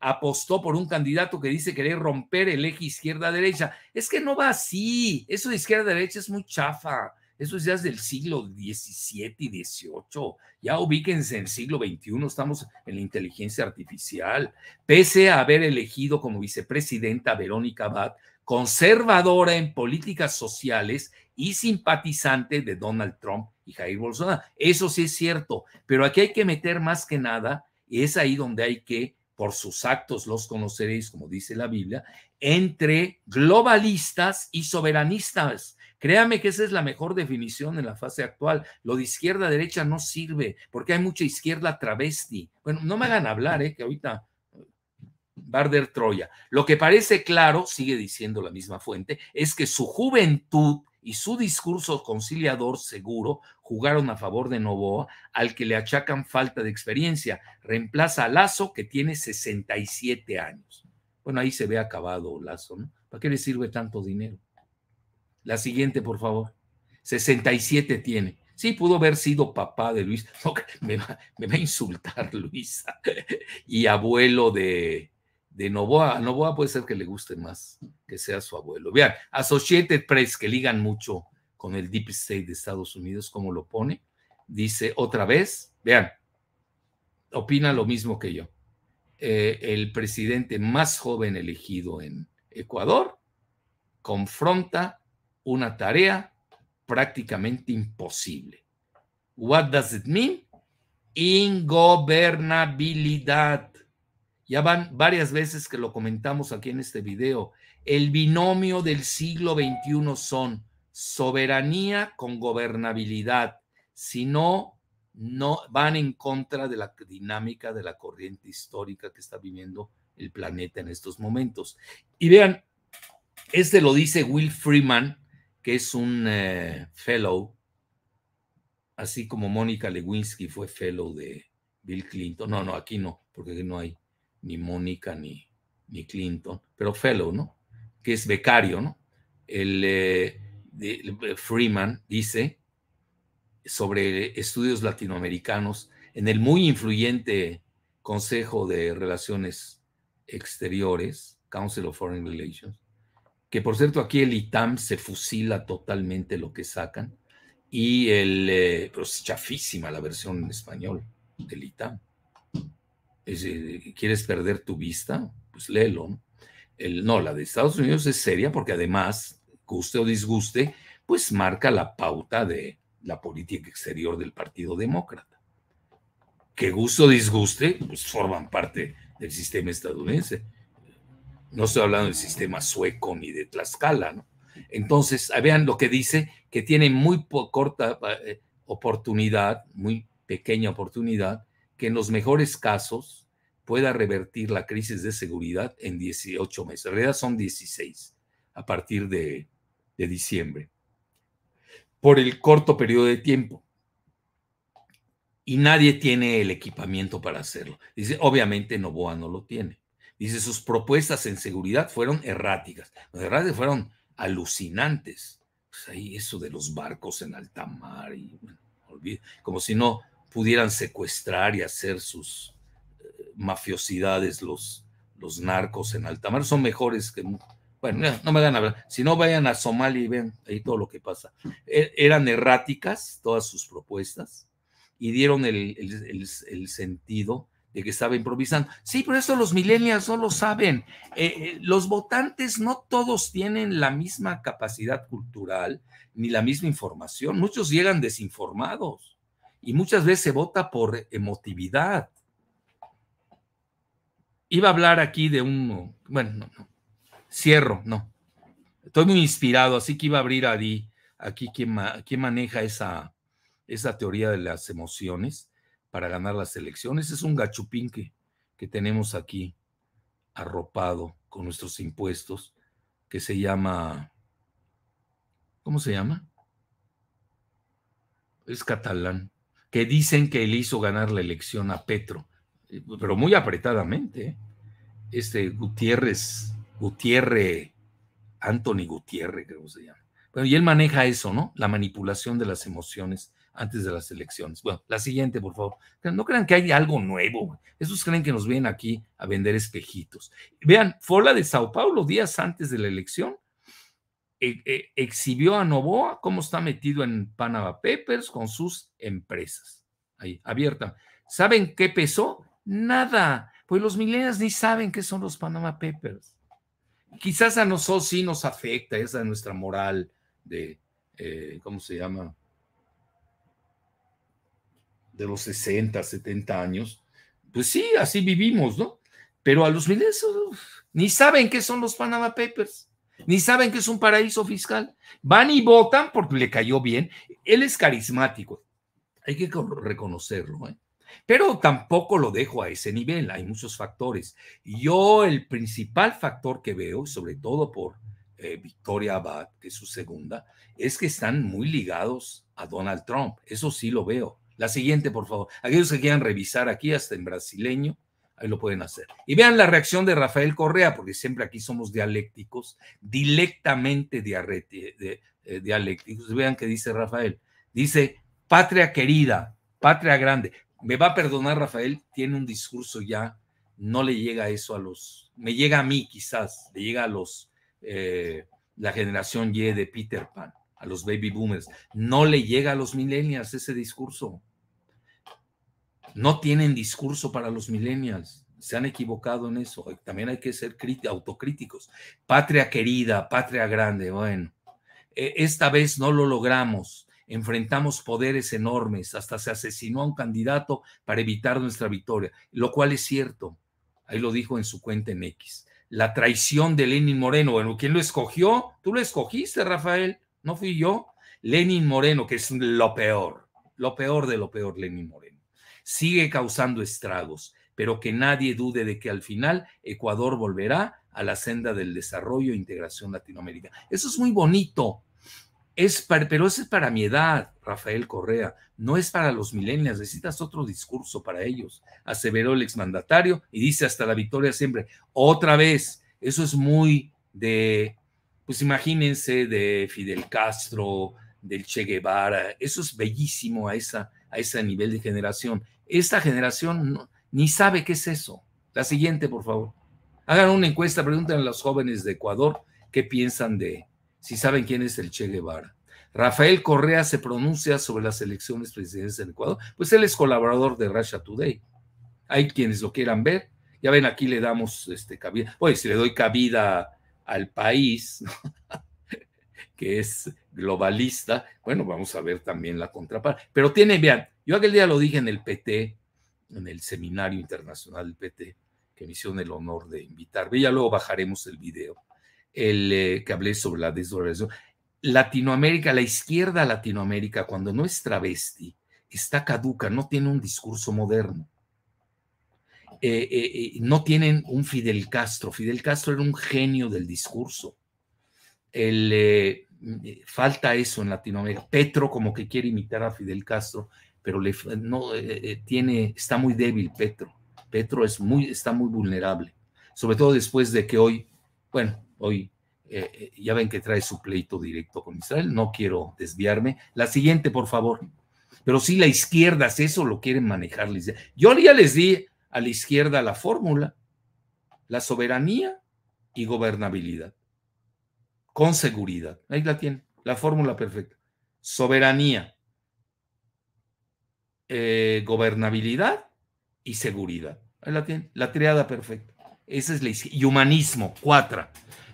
S1: apostó por un candidato que dice querer romper el eje izquierda-derecha. Es que no va así, eso de izquierda-derecha es muy chafa. Eso ya del siglo XVII y XVIII. Ya ubíquense en el siglo XXI, estamos en la inteligencia artificial. Pese a haber elegido como vicepresidenta a Verónica Abad, conservadora en políticas sociales y simpatizante de Donald Trump y Jair Bolsonaro. Eso sí es cierto, pero aquí hay que meter más que nada, y es ahí donde hay que, por sus actos los conoceréis, como dice la Biblia, entre globalistas y soberanistas Créame que esa es la mejor definición en la fase actual. Lo de izquierda a derecha no sirve, porque hay mucha izquierda travesti. Bueno, no me hagan hablar, eh, que ahorita Barder Troya. Lo que parece claro, sigue diciendo la misma fuente, es que su juventud y su discurso conciliador seguro jugaron a favor de Novoa, al que le achacan falta de experiencia. Reemplaza a Lazo, que tiene 67 años. Bueno, ahí se ve acabado Lazo, ¿no? ¿Para qué le sirve tanto dinero? La siguiente, por favor. 67 tiene. Sí, pudo haber sido papá de Luis. me, va, a insultar Luisa. Y abuelo de, de Novoa. Novoa puede ser que le guste más que sea su abuelo. Vean, Associated Press, que ligan mucho con el Deep State de Estados Unidos, como lo pone, dice otra vez, vean, opina lo mismo que yo. Eh, el presidente más joven elegido en Ecuador confronta una tarea prácticamente imposible. What does it mean? Ingobernabilidad. Ya van varias veces que lo comentamos aquí en este video. El binomio del siglo XXI son soberanía con gobernabilidad. Si no, no van en contra de la dinámica de la corriente histórica que está viviendo el planeta en estos momentos. Y vean, este lo dice Will Freeman que es un eh, fellow, así como Mónica Lewinsky fue fellow de Bill Clinton. No, no, aquí no, porque aquí no hay ni Mónica ni, Clinton, pero fellow, ¿no? Que es becario, ¿no? el eh, eh, Freeman dice sobre estudios latinoamericanos en el muy influyente Consejo de Relaciones Exteriores, Council of Foreign Relations, que por cierto aquí el ITAM se fusila totalmente lo que sacan, y el, eh, es pues, chafísima la versión en español del ITAM. ¿Quieres perder tu vista? Pues léelo. El, no, la de Estados Unidos es seria porque además, guste o disguste, pues marca la pauta de la política exterior del Partido Demócrata. Que gusto o disguste, pues forman parte del sistema estadounidense. No estoy hablando del sistema sueco ni de Tlaxcala, ¿no? Entonces, ah, vean lo que dice, que tiene muy corta eh, oportunidad, muy pequeña oportunidad, que en los mejores casos pueda revertir la crisis de seguridad en 18 meses. En realidad son 16 a partir de, de diciembre, por el corto periodo de tiempo. Y nadie tiene el equipamiento para hacerlo. Dice, obviamente Novoa no lo tiene. Dice, sus propuestas en seguridad fueron erráticas. Las erráticas fueron alucinantes. Pues ahí eso de los barcos en alta mar, y, como si no pudieran secuestrar y hacer sus eh, mafiosidades los, los narcos en alta mar. Son mejores que... Bueno, no, me van a hablar. Si no, vayan a Somalia y ven ahí todo lo que pasa. E-, eran erráticas todas sus propuestas y dieron el, el, el sentido de que estaba improvisando. Sí, pero eso los millennials no lo saben. Eh, eh, los votantes no todos tienen la misma capacidad cultural ni la misma información. Muchos llegan desinformados y muchas veces se vota por emotividad. Iba a hablar aquí de un... Bueno, no, no. Cierro, no. Estoy muy inspirado, así que iba a abrir a aquí quien, maneja esa, esa teoría de las emociones para ganar las elecciones. Es un gachupinque que tenemos aquí arropado con nuestros impuestos, que se llama, ¿cómo se llama? Es catalán, que dicen que él hizo ganar la elección a Petro, pero muy apretadamente. ¿eh? Este Gutiérrez, Gutiérrez, Anthony Gutiérrez, creo que se llama. Bueno, y él maneja eso, ¿no? La manipulación de las emociones antes de las elecciones. Bueno, la siguiente, por favor. No crean que hay algo nuevo. Esos creen que nos vienen aquí a vender espejitos. Vean, Fola de Sao Paulo, días antes de la elección, e, e, exhibió a Novoa cómo está metido en Panama Papers con sus empresas. Ahí, abierta. ¿Saben qué pesó? Nada. Pues los millennials ni saben qué son los Panama Papers. Quizás a nosotros sí nos afecta esa nuestra moral de, eh, ¿cómo se llama? de los 60, 70 años, pues sí, así vivimos, ¿no? Pero a los miles ni saben qué son los Panama Papers, ni saben qué es un paraíso fiscal. Van y votan porque le cayó bien. Él es carismático, hay que reconocerlo, ¿eh? Pero tampoco lo dejo a ese nivel, hay muchos factores. Yo el principal factor que veo, sobre todo por eh, Victoria Abad, que es su segunda, es que están muy ligados a Donald Trump. Eso sí lo veo. La siguiente, por favor. Aquellos que quieran revisar aquí, hasta en brasileño, ahí lo pueden hacer. Y vean la reacción de Rafael Correa, porque siempre aquí somos dialécticos, directamente eh, dialécticos. Vean qué dice Rafael. Dice, patria querida, patria grande. Me va a perdonar Rafael, tiene un discurso ya, no le llega eso a los, me llega a mí quizás, le llega a los, eh, la generación Y de Peter Pan, a los baby boomers. No le llega a los millennials ese discurso no tienen discurso para los millennials. Se han equivocado en eso. También hay que ser autocríticos. Patria querida, patria grande. Bueno, e, esta vez no lo logramos. Enfrentamos poderes enormes. Hasta se asesinó a un candidato para evitar nuestra victoria, lo cual es cierto. Ahí lo dijo en su cuenta en X. La traición de Lenin Moreno. Bueno, ¿quién lo escogió? Tú lo escogiste, Rafael. No fui yo. Lenin Moreno, que es lo peor. Lo peor de lo peor, Lenin Moreno sigue causando estragos, pero que nadie dude de que al final Ecuador volverá a la senda del desarrollo e integración latinoamericana. Eso es muy bonito, es pero eso es para mi edad, Rafael Correa, no es para los millennials, necesitas otro discurso para ellos, aseveró el exmandatario y dice hasta la victoria siempre, otra vez, eso es muy de, pues imagínense, de Fidel Castro, del Che Guevara, eso es bellísimo a esa, a ese nivel de generación. Esta generación ni sabe qué es eso. La siguiente, por favor. Hagan una encuesta, pregunten a los jóvenes de Ecuador qué piensan de, si saben quién es el Che Guevara. Rafael Correa se pronuncia sobre las elecciones presidenciales en Ecuador. Pues él es colaborador de Russia Today. Hay quienes lo quieran ver. Ya ven, aquí le damos este, cabida. Oye, pues, si le doy cabida al país, que es globalista, bueno, vamos a ver también la contraparte. Pero tiene, vean, yo aquel día lo dije en el PT, en el seminario internacional del PT, que me hicieron el honor de invitar ya luego bajaremos el video, el eh, que hablé sobre la desvalorización Latinoamérica, la izquierda latinoamérica, cuando no es travesti, está caduca, no tiene un discurso moderno. Eh, eh, no tienen un Fidel Castro. Fidel Castro era un genio del discurso. El, eh, falta eso en Latinoamérica. Petro como que quiere imitar a Fidel Castro, pero le, no, eh, eh, tiene, está muy débil Petro. Petro es muy, está muy vulnerable, sobre todo después de que hoy, bueno, hoy ya ven que trae su pleito directo con Israel, no quiero desviarme. La siguiente, por favor. Pero si la izquierda, hace eso lo quieren manejar. Yo ya les di a la izquierda la fórmula, la soberanía y gobernabilidad con seguridad. Ahí la tiene, la fórmula perfecta. Soberanía, eh, gobernabilidad y seguridad. Ahí la tiene, la triada perfecta. Esa es la Y humanismo, cuatro.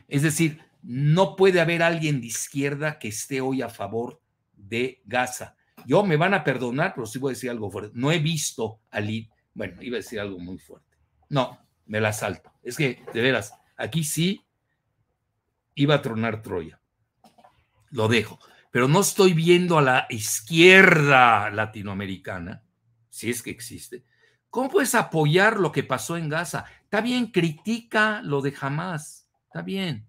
S1: Es decir, no puede haber alguien de izquierda que esté hoy a favor de Gaza. Yo me van a perdonar, pero sí voy a decir algo fuerte. No he visto a Lid, bueno, iba a decir algo muy fuerte. No, me la salto. Es que, de veras, aquí sí iba a tronar Troya. Lo dejo. Pero no estoy viendo a la izquierda latinoamericana, si es que existe. ¿Cómo puedes apoyar lo que pasó en Gaza? Está bien, critica lo de Hamas. Está bien.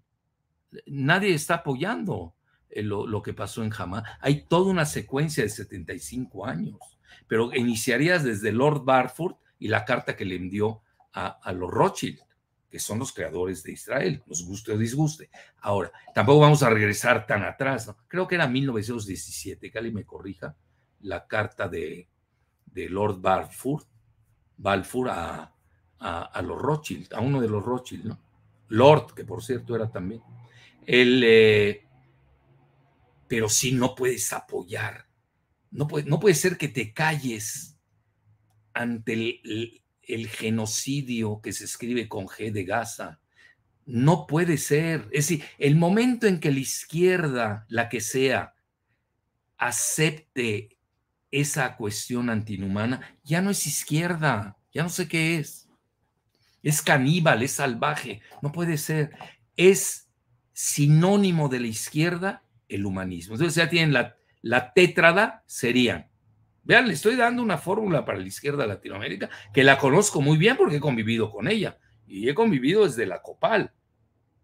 S1: Nadie está apoyando eh, lo, que pasó en Hamas. Hay toda una secuencia de 75 años. Pero iniciarías desde Lord Barford y la carta que le envió a, a los Rothschild que son los creadores de Israel, nos guste o disguste. Ahora, tampoco vamos a regresar tan atrás, ¿no? creo que era 1917, alguien me corrija, la carta de, Lord Balfour, Balfour a, los Rothschild, a uno de los Rothschild, ¿no? Lord, que por cierto era también. Eh, pero sí no puedes apoyar, no puede, no puede ser que te calles ante el, el genocidio que se escribe con G de Gaza. No puede ser. Es decir, el momento en que la izquierda, la que sea, acepte esa cuestión antinumana ya no es izquierda, ya no sé qué es. Es caníbal, es salvaje, no puede ser. Es sinónimo de la izquierda el humanismo. Entonces ya tienen la, la tétrada, serían Vean, le estoy dando una fórmula para la izquierda Latinoamérica que la conozco muy bien porque he convivido con ella y he convivido desde la Copal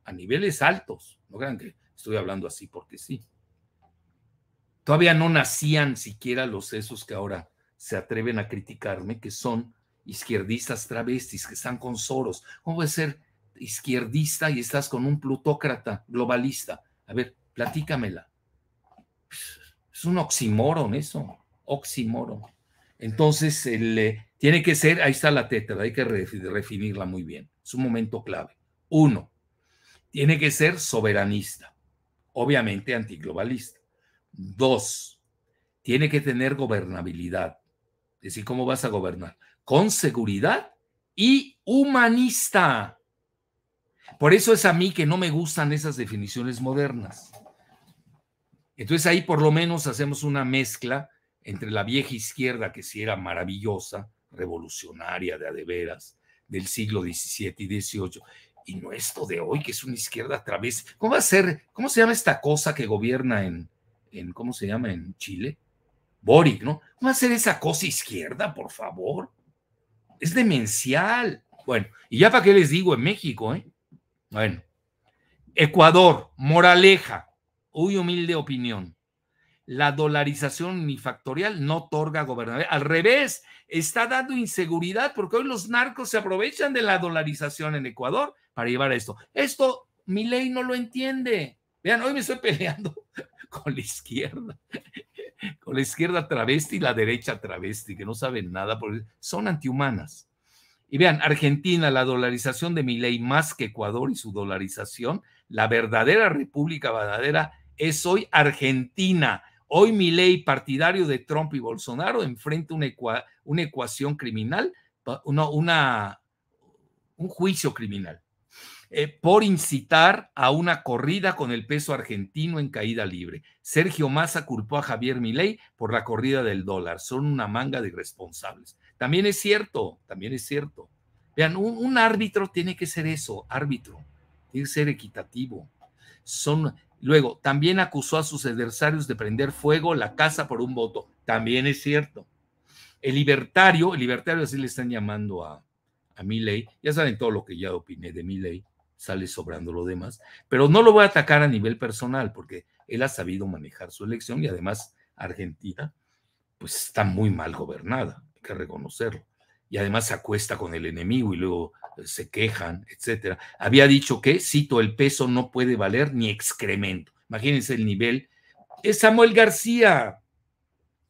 S1: a niveles altos. No crean que estoy hablando así porque sí. Todavía no nacían siquiera los esos que ahora se atreven a criticarme, que son izquierdistas travestis, que están con Soros. ¿Cómo puede ser izquierdista y estás con un plutócrata globalista? A ver, platícamela. Es un oxímoron eso oxímoron. Entonces, eh, tiene que ser, ahí está la teta hay que definirla muy bien. Es un momento clave. Uno, tiene que ser soberanista, obviamente antiglobalista. Dos, tiene que tener gobernabilidad. Es decir, ¿cómo vas a gobernar? Con seguridad y humanista. Por eso es a mí que no me gustan esas definiciones modernas. Entonces ahí por lo menos hacemos una mezcla entre la vieja izquierda, que si era maravillosa, revolucionaria de adeveras, del siglo XVII y XVIII, y nuestro de hoy, que es una izquierda a través. ¿Cómo va a ser? ¿Cómo se llama esta cosa que gobierna en, en ¿cómo se llama? En Chile. Boric, ¿no? ¿Cómo va a ser esa cosa izquierda, por favor? Es demencial. Bueno, y ya para qué les digo en México, ¿eh? Bueno, Ecuador, moraleja, muy humilde opinión la dolarización unifactorial no otorga gobernabilidad. Al revés, está dando inseguridad porque hoy los narcos se aprovechan de la dolarización en Ecuador para llevar esto. Esto mi ley no lo entiende. Vean, hoy me estoy peleando con la izquierda, con la izquierda travesti y la derecha travesti, que no saben nada, porque son antihumanas. Y vean, Argentina, la dolarización de mi ley más que Ecuador y su dolarización, la verdadera república verdadera es hoy Argentina Hoy Milei, partidario de Trump y Bolsonaro, enfrenta una, una ecuación criminal, un juicio criminal, eh, por incitar a una corrida con el peso argentino en caída libre. Sergio Massa culpó a Javier Milei por la corrida del dólar. Son una manga de irresponsables. También es cierto, también es cierto. Vean, un, un árbitro tiene que ser eso, árbitro. Tiene que ser equitativo. Son, Luego, también acusó a sus adversarios de prender fuego la casa por un voto. También es cierto. El libertario, el libertario así le están llamando a, a Milley. Ya saben todo lo que ya opiné de Milley, sale sobrando lo demás. Pero no lo voy a atacar a nivel personal porque él ha sabido manejar su elección y además Argentina pues está muy mal gobernada, hay que reconocerlo y además se acuesta con el enemigo y luego eh, se quejan, etcétera. Había dicho que, cito, el peso no puede valer ni excremento. Imagínense el nivel. Es eh, Samuel García,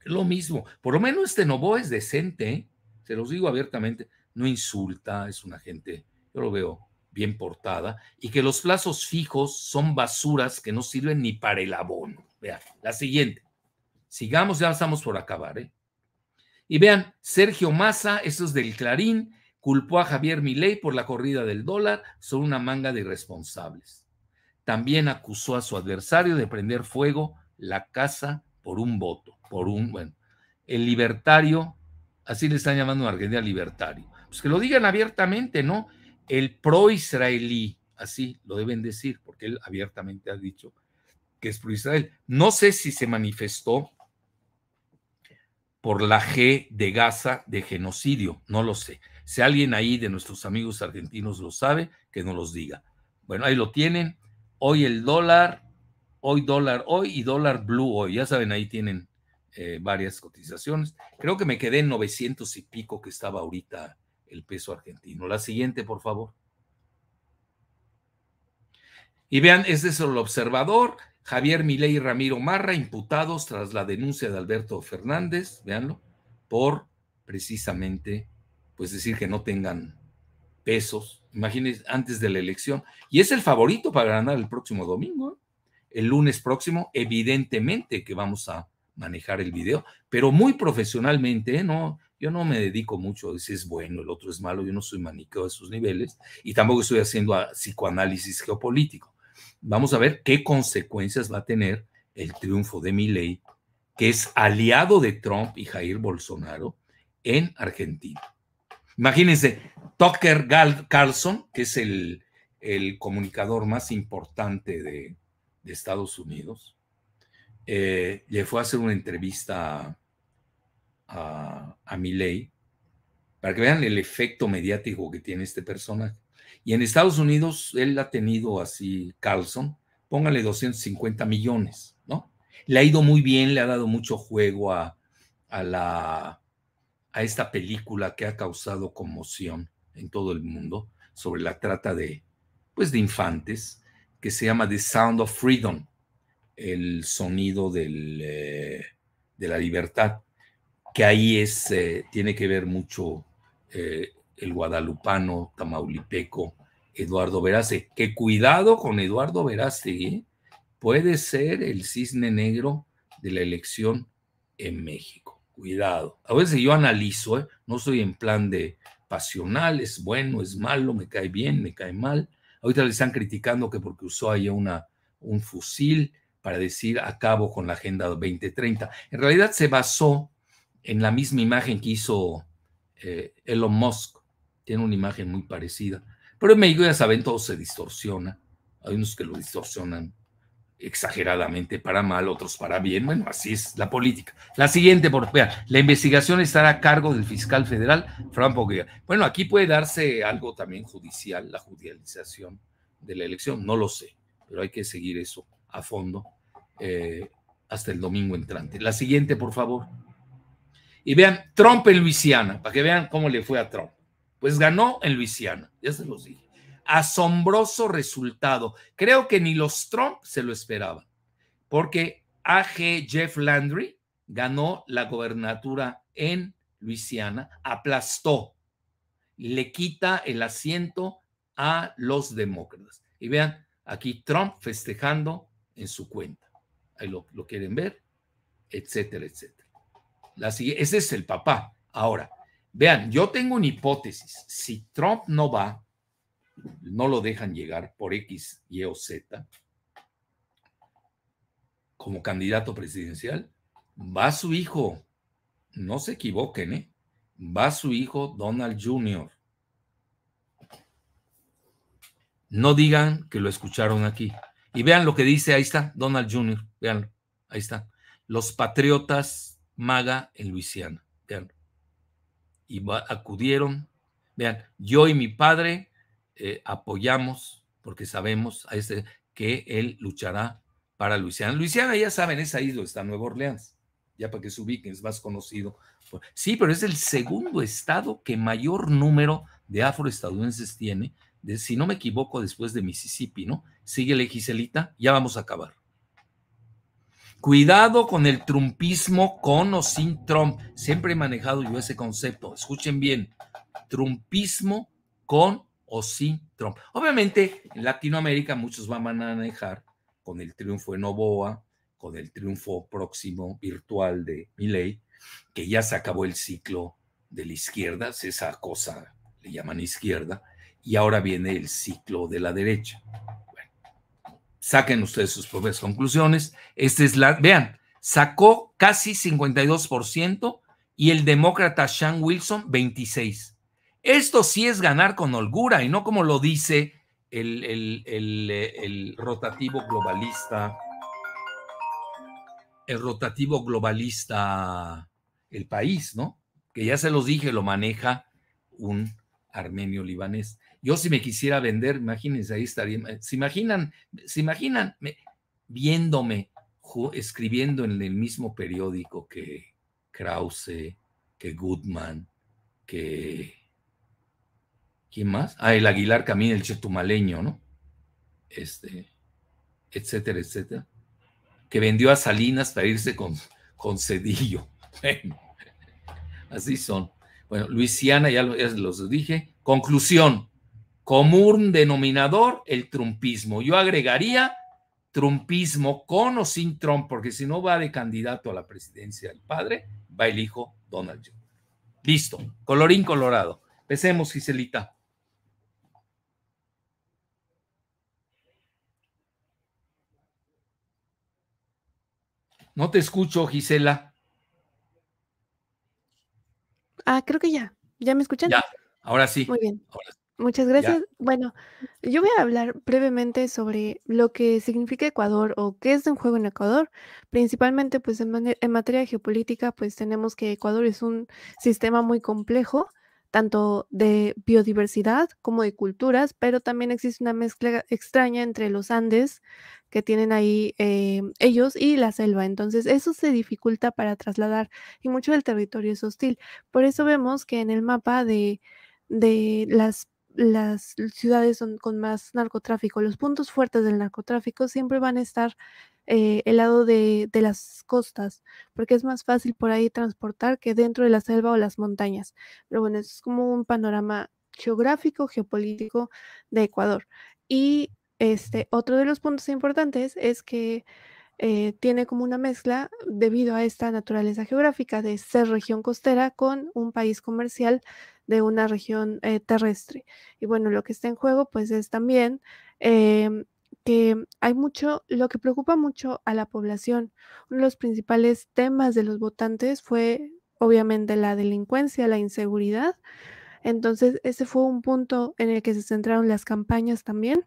S1: lo mismo. Por lo menos este Novoa es decente, ¿eh? se los digo abiertamente, no insulta, es una gente, yo lo veo bien portada, y que los plazos fijos son basuras que no sirven ni para el abono. Vea, la siguiente. Sigamos, ya estamos por acabar, ¿eh? Y vean, Sergio Massa, eso es del Clarín, culpó a Javier Milei por la corrida del dólar, son una manga de irresponsables. También acusó a su adversario de prender fuego la casa por un voto, por un, bueno, el libertario, así le están llamando a Argentina libertario. Pues que lo digan abiertamente, ¿no? El pro-israelí, así lo deben decir, porque él abiertamente ha dicho que es pro-israel. No sé si se manifestó por la G de Gaza de genocidio, no lo sé. Si alguien ahí de nuestros amigos argentinos lo sabe, que nos los diga. Bueno, ahí lo tienen. Hoy el dólar, hoy dólar hoy y dólar blue hoy. Ya saben, ahí tienen eh, varias cotizaciones. Creo que me quedé en 900 y pico que estaba ahorita el peso argentino. La siguiente, por favor. Y vean, este es el observador. Javier Milei y Ramiro Marra, imputados tras la denuncia de Alberto Fernández, véanlo, por precisamente, pues decir que no tengan pesos, imagínense, antes de la elección. Y es el favorito para ganar el próximo domingo, ¿eh? el lunes próximo, evidentemente que vamos a manejar el video, pero muy profesionalmente, ¿eh? no, yo no me dedico mucho a es bueno, el otro es malo, yo no soy maniqueo de esos niveles y tampoco estoy haciendo psicoanálisis geopolítico. Vamos a ver qué consecuencias va a tener el triunfo de Milei, que es aliado de Trump y Jair Bolsonaro en Argentina. Imagínense, Tucker Carlson, que es el, comunicador más importante de, Estados Unidos, eh, le fue a hacer una entrevista a, a, a para que vean el efecto mediático que tiene este personaje. Y en Estados Unidos él ha tenido así, Carlson, póngale 250 millones, ¿no? Le ha ido muy bien, le ha dado mucho juego a, la, a esta película que ha causado conmoción en todo el mundo sobre la trata de, pues, de infantes, que se llama The Sound of Freedom, el sonido eh, de la libertad, que ahí es, eh, tiene que ver mucho eh, el guadalupano tamaulipeco Eduardo Verace. Que cuidado con Eduardo Verace, ¿eh? puede ser el cisne negro de la elección en México. Cuidado. A veces yo analizo, ¿eh? no soy en plan de pasional, es bueno, es malo, me cae bien, me cae mal. Ahorita le están criticando que porque usó ahí una, un fusil para decir acabo con la Agenda 2030. En realidad se basó en la misma imagen que hizo eh, Elon Musk tiene una imagen muy parecida. Pero en México, ya saben, todo se distorsiona. Hay unos que lo distorsionan exageradamente para mal, otros para bien. Bueno, así es la política. La siguiente, por vean, la investigación estará a cargo del fiscal federal, Franco Poguera. Bueno, aquí puede darse algo también judicial, la judicialización de la elección, no lo sé, pero hay que seguir eso a fondo eh, hasta el domingo entrante. La siguiente, por favor. Y vean, Trump en Luisiana, para que vean cómo le fue a Trump. Pues ganó en Luisiana, ya se los dije. Asombroso resultado. Creo que ni los Trump se lo esperaban, porque AG Jeff Landry ganó la gobernatura en Luisiana, aplastó, le quita el asiento a los demócratas. Y vean, aquí Trump festejando en su cuenta. Ahí lo, quieren ver, etcétera, etcétera. La, ese es el papá. Ahora, Vean, yo tengo una hipótesis. Si Trump no va, no lo dejan llegar por X, Y o Z como candidato presidencial, va su hijo, no se equivoquen, ¿eh? va su hijo Donald Jr. No digan que lo escucharon aquí. Y vean lo que dice, ahí está, Donald Jr., veanlo, ahí está. Los patriotas maga en Luisiana, veanlo y acudieron. Vean, yo y mi padre eh, apoyamos porque sabemos a que él luchará para Luisiana. Luisiana, ya saben, es ahí donde está Nueva Orleans, ya para que se ubiquen, es más conocido. Sí, pero es el segundo estado que mayor número de afroestadounidenses tiene, si no me equivoco, después de Mississippi, ¿no? Sigue Giselita, ya vamos a acabar. Cuidado con el trumpismo con o sin Trump. Siempre he manejado yo ese concepto. Escuchen bien. Trumpismo con o sin Trump. Obviamente, en Latinoamérica muchos van a manejar con el triunfo de Novoa, con el triunfo próximo virtual de Milley, que ya se acabó el ciclo de la izquierda, esa cosa le llaman izquierda, y ahora viene el ciclo de la derecha. Saquen ustedes sus propias conclusiones. es vean, sacó casi 52% y el demócrata Sean Wilson 26%. Esto sí es ganar con holgura y no como lo dice el, el, el rotativo globalista, el rotativo globalista, el país, ¿no? Que ya se los dije, lo maneja un armenio libanés. Yo si me quisiera vender, imagínense, ahí estaría. Eh, ¿Se imaginan? ¿Se imaginan viéndome escribiendo en el mismo periódico que Krause, que Goodman, que... ¿Quién más? Ah, el Aguilar Camino, el chetumaleño, ¿no? Este, etcétera, etcétera. Que vendió a Salinas para irse con, con Cedillo. así son. Bueno, Luisiana, ya los dije. Conclusión, común denominador, el trumpismo. Yo agregaría trumpismo con o sin Trump, porque si no va de candidato a la presidencia el padre, va el hijo Donald Trump. Listo, colorín colorado. Empecemos, Giselita. No te escucho, Gisela.
S2: Ah, creo que ya. ¿Ya me escuchan? Ya,
S1: ahora sí. Muy bien. Ahora
S2: sí. Muchas gracias. Bueno, yo voy a hablar brevemente sobre lo que significa Ecuador o qué es un juego en Ecuador. Principalmente, pues en, materia geopolítica, pues tenemos que Ecuador es un sistema muy complejo, tanto de biodiversidad como de culturas, pero también existe una mezcla extraña entre los Andes que tienen ahí eh, ellos y la selva. Entonces, eso se dificulta para trasladar y mucho del territorio es hostil. Por eso vemos que en el mapa de las las ciudades son con más narcotráfico, los puntos fuertes del narcotráfico siempre van a estar eh, el lado de, de, las costas, porque es más fácil por ahí transportar que dentro de la selva o las montañas. Pero bueno, es como un panorama geográfico, geopolítico de Ecuador. Y este, otro de los puntos importantes es que eh, tiene como una mezcla debido a esta naturaleza geográfica de ser región costera con un país comercial de una región eh, terrestre. Y bueno, lo que está en juego pues es también em, que hay mucho, lo que preocupa mucho a la población. Uno de los principales temas de los votantes fue obviamente la delincuencia, la inseguridad. Entonces, ese fue un punto en el que se centraron las campañas también,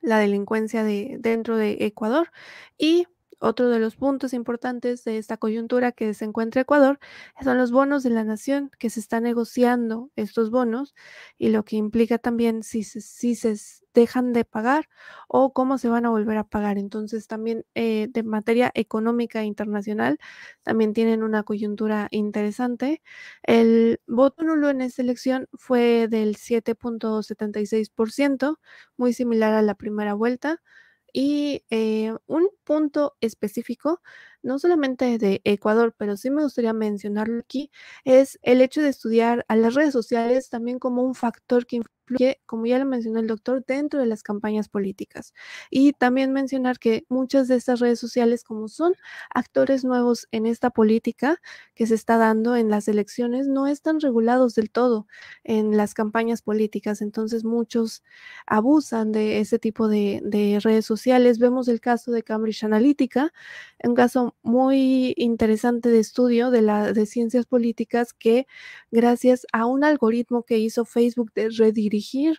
S2: la delincuencia de, dentro de Ecuador. Y otro de los puntos importantes de esta coyuntura que se encuentra Ecuador son los bonos de la nación que se está negociando estos bonos y lo que implica también si se, si se dejan de pagar o cómo se van a volver a pagar. Entonces también eh, de materia económica internacional también tienen una coyuntura interesante. El voto nulo en esta elección fue del 7.76%, muy similar a la primera vuelta. Y eh, un punto específico no solamente de Ecuador, pero sí me gustaría mencionarlo aquí, es el hecho de estudiar a las redes sociales también como un factor que influye, como ya lo mencionó el doctor, dentro de las campañas políticas. Y también mencionar que muchas de estas redes sociales, como son actores nuevos en esta política que se está dando en las elecciones, no están regulados del todo en las campañas políticas. Entonces muchos abusan de ese tipo de, de redes sociales. Vemos el caso de Cambridge Analytica, un caso muy interesante de estudio de, la, de ciencias políticas que gracias a un algoritmo que hizo Facebook de redirigir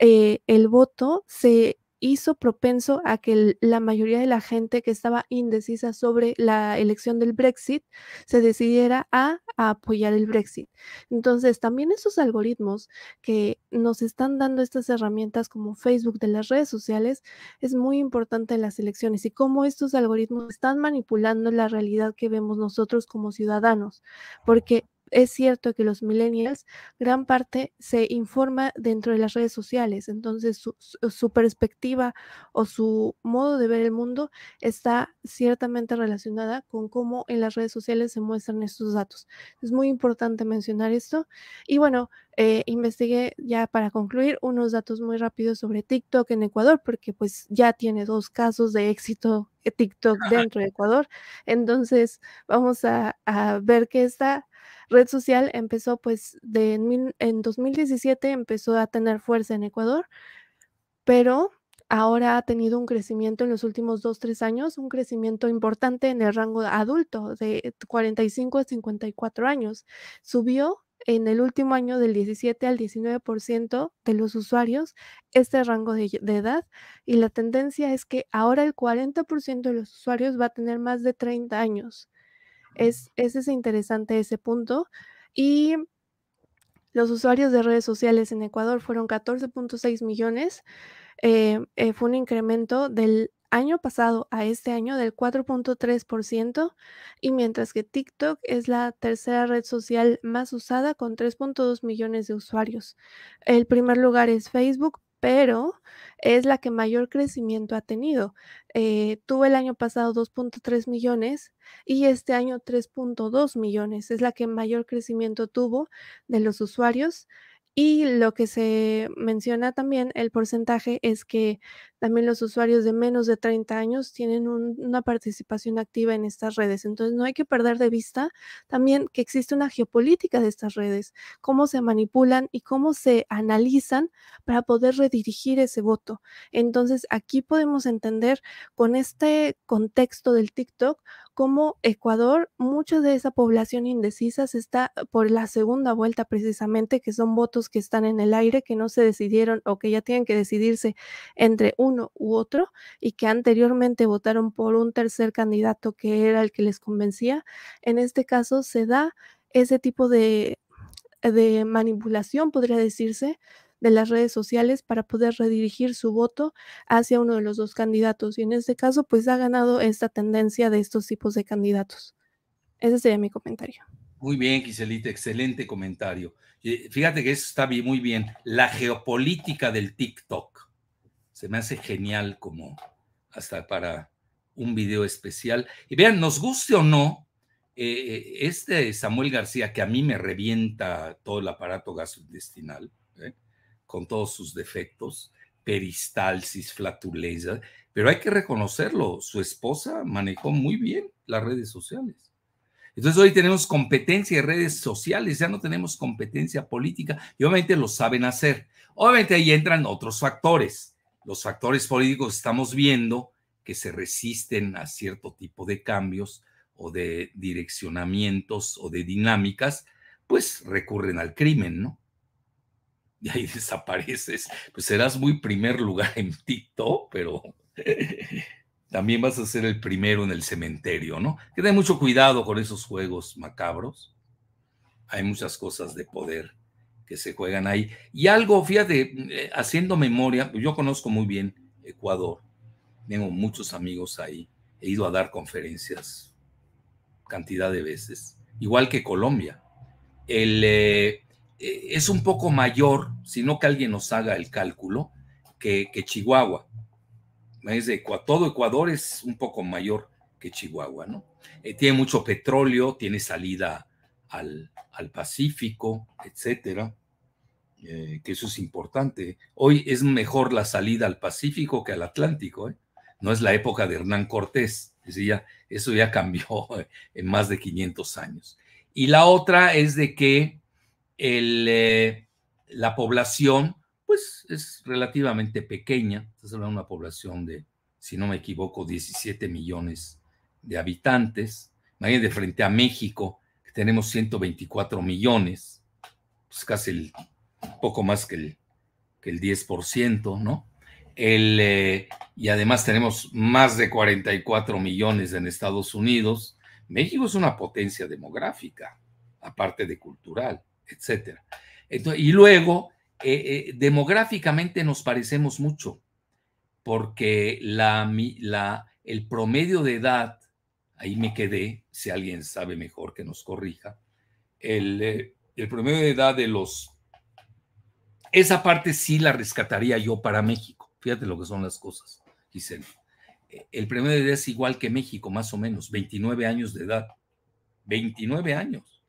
S2: eh, el voto, se hizo propenso a que la mayoría de la gente que estaba indecisa sobre la elección del Brexit se decidiera a, apoyar el Brexit. Entonces, también esos algoritmos que nos están dando estas herramientas como Facebook de las redes sociales es muy importante en las elecciones y cómo estos algoritmos están manipulando la realidad que vemos nosotros como ciudadanos, porque es cierto que los millennials, gran parte se informa dentro de las redes sociales, entonces eh, su, perspectiva o su modo de ver el mundo está ciertamente relacionada con cómo en las redes sociales se muestran estos datos. Es muy importante mencionar esto. Y bueno, eh, investigué ya para concluir unos datos muy rápidos sobre TikTok en Ecuador, porque pues ya tiene dos casos de éxito eh, TikTok dentro de Ecuador. Entonces, vamos a, ver qué está red social empezó pues de en, 2017 empezó a tener fuerza en Ecuador, pero ahora ha tenido un crecimiento en los últimos dos, tres años, un crecimiento importante en el rango adulto de 45 a 54 años. Subió en el último año del 17 al 19% de los usuarios este rango de, edad y la tendencia es que ahora el 40% de los usuarios va a tener más de 30 años es, es interesante ese punto. Y los usuarios de redes sociales en Ecuador fueron 14.6 millones. Eh, eh, fue un incremento del año pasado a este año del 4.3% y mientras que TikTok es la tercera red social más usada con 3.2 millones de usuarios. El primer lugar es Facebook pero es la que mayor crecimiento ha tenido. Eh, tuvo el año pasado 2.3 millones y este año 3.2 millones. Es la que mayor crecimiento tuvo de los usuarios y lo que se menciona también, el porcentaje, es que también los usuarios de menos de 30 años tienen una participación activa en estas redes. Entonces, no hay que perder de vista también que existe una geopolítica de estas redes, cómo se manipulan y cómo se analizan para poder redirigir ese voto. Entonces, aquí podemos entender con este contexto del TikTok como Ecuador, mucha de esa población indecisa se está eh, por la segunda vuelta precisamente, que son votos que están en el aire, que no se decidieron o que ya tienen que decidirse entre uno u otro y que anteriormente votaron por un tercer candidato que era el que les convencía. En este caso se da ese tipo de, de manipulación, podría decirse, de las redes sociales para poder redirigir su voto hacia uno de los dos candidatos. Y en este caso, pues ha ganado esta tendencia de estos tipos de candidatos. Ese sería mi comentario.
S1: Muy bien, Giselita, excelente comentario. Eh, fíjate que eso está muy bien. La geopolítica del TikTok. Se me hace genial como hasta para un video especial. Y vean, nos guste o no, eh, eh, este Samuel García, que a mí me revienta todo el aparato gastrointestinal, ¿eh? con todos sus defectos, peristalsis, flatulencia, pero hay que reconocerlo, su esposa manejó muy bien las redes sociales. Entonces hoy tenemos competencia de redes sociales, ya no tenemos competencia política y obviamente lo saben hacer. Obviamente ahí entran otros factores, los factores políticos estamos viendo que se resisten a cierto tipo de cambios o de direccionamientos o de dinámicas, pues recurren al crimen, ¿no? y ahí desapareces. Pues serás muy primer lugar en Tito, pero también vas a ser el primero en el cementerio, ¿no? Que ten mucho cuidado con esos juegos macabros. Hay muchas cosas de poder que se juegan ahí. Y algo, fíjate, mm, eh, haciendo memoria, yo conozco muy bien Ecuador, tengo muchos amigos ahí, he ido a dar conferencias cantidad de veces, igual que Colombia. El, eh, eh, es un poco mayor, sino que alguien nos haga el cálculo, que, Chihuahua. todo Ecuador es un poco mayor que Chihuahua, ¿no? Eh, tiene mucho petróleo, tiene salida al, Pacífico, etcétera, eh, que eso es importante. Hoy es mejor la salida al Pacífico que al Atlántico, ¿eh? No es la época de Hernán Cortés, eso ya cambió en más de 500 años. Y la otra es de que eh, la población, pues es relativamente pequeña, de una población de, si no me equivoco, 17 millones de habitantes. de frente a México, que tenemos 124 millones, pues casi el, poco más que el, que el 10%, ¿no? Eh, y además tenemos más de 44 millones en Estados Unidos. México es una potencia demográfica, aparte de cultural etcétera, y luego, eh, eh, demográficamente nos parecemos mucho, porque la, la, el promedio de edad, ahí me quedé, si alguien sabe mejor que nos corrija, el, eh, el promedio de edad de los... Esa parte sí la rescataría yo para México. Fíjate lo que son las cosas, Giselle. El promedio de edad es igual que México, más o menos, 29 años de edad. 29 años.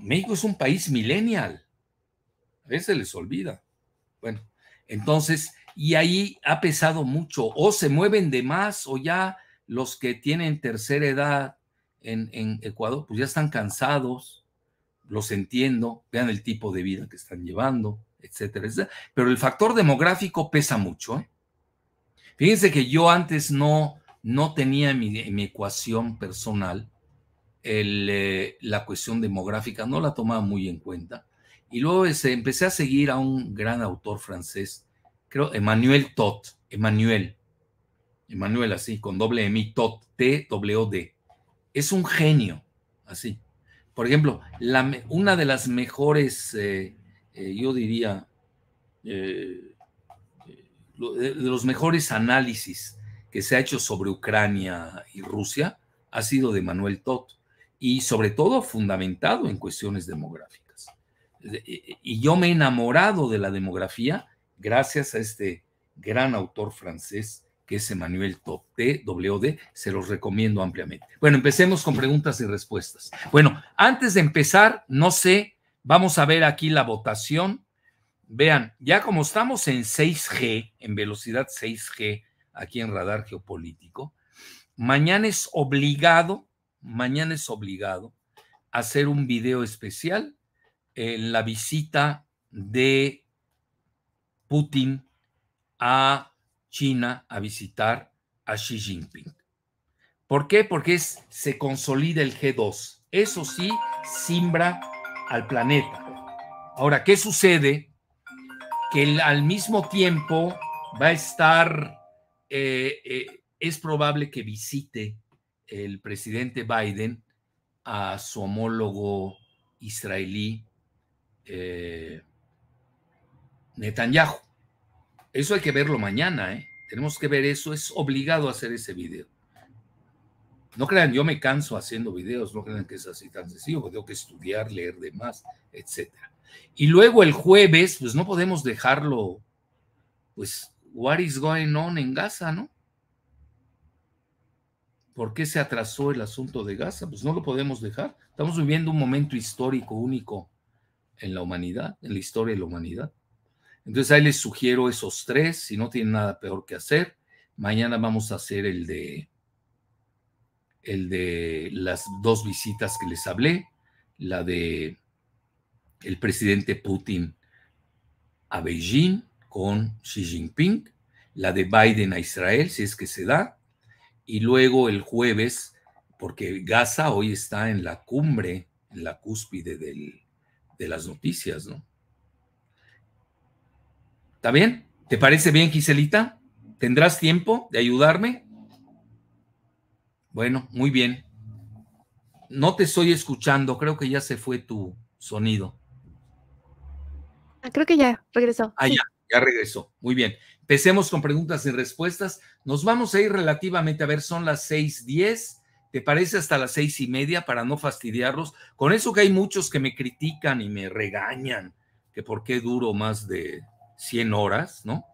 S1: México es un país millennial. A veces les olvida. Bueno, entonces, y ahí ha pesado mucho. O se mueven de más, o ya los que tienen tercera edad en, Ecuador, pues ya están cansados. Los entiendo, vean el tipo de vida que están llevando, etcétera, etcétera. Pero el factor demográfico pesa mucho. ¿eh? Fíjense que yo antes no, no tenía mi, mi ecuación personal eh, la cuestión demográfica, no la tomaba muy en cuenta. Y luego este, empecé a seguir a un gran autor francés, creo, Emmanuel Todd, Emmanuel, Emmanuel así, con doble M, Todd, T-W-D. Es un genio, así. Por ejemplo, una de las mejores, eh, eh, yo diría, de los mejores análisis que se ha hecho sobre Ucrania y Rusia ha sido de Manuel Todd y sobre todo fundamentado en cuestiones demográficas. E, e, y yo me he enamorado de la demografía gracias a este gran autor francés que es Emmanuel Topte, WD, se los recomiendo ampliamente. Bueno, empecemos con preguntas y respuestas. Bueno, antes de empezar, no sé, vamos a ver aquí la votación. Vean, ya como estamos en 6G, en velocidad 6G, aquí en Radar Geopolítico, mañana es obligado mañana es obligado a hacer un video especial en la visita de Putin a China a visitar a Xi Jinping. ¿Por qué? Porque se consolida el G2. Eso sí, simbra al planeta. Ahora, ¿qué sucede? Que al mismo tiempo va a estar, eh, eh, es probable que visite el presidente Biden a su homólogo israelí eh, Netanyahu. Eso hay que verlo mañana, ¿eh? Tenemos que ver eso, es obligado hacer ese video. No crean, yo me canso haciendo videos, no crean que es así tan sencillo, tengo que estudiar, leer de más, etc. Y luego el jueves, pues no podemos dejarlo, pues, what is going on en Gaza, ¿no? ¿Por qué se atrasó el asunto de Gaza? Pues no lo podemos dejar. Estamos viviendo un momento histórico único en la humanidad, en la historia de la humanidad. Entonces ahí les sugiero esos tres, si no tienen nada peor que hacer. Mañana vamos a hacer el de el de las dos visitas que les hablé, la de el presidente Putin a Beijing con Xi Jinping, la de Biden a Israel, si es que se da, y luego el jueves, porque Gaza hoy está en la cumbre, en la cúspide de las noticias, ¿no? ¿Está bien? ¿Te parece bien, Giselita? ¿Tendrás tiempo de ayudarme? Bueno, muy bien. No te estoy escuchando, creo que ya se fue tu sonido.
S2: Ah, creo que ya regresó.
S1: Ah, ya, ya regresó. Muy bien. Empecemos con preguntas y respuestas. Nos vamos a ir relativamente, a ver, son las seis diez, ¿te parece hasta las seis y media para no fastidiarlos? Con eso que hay muchos que me critican y me regañan, que por qué duro más de 100 horas, ¿no?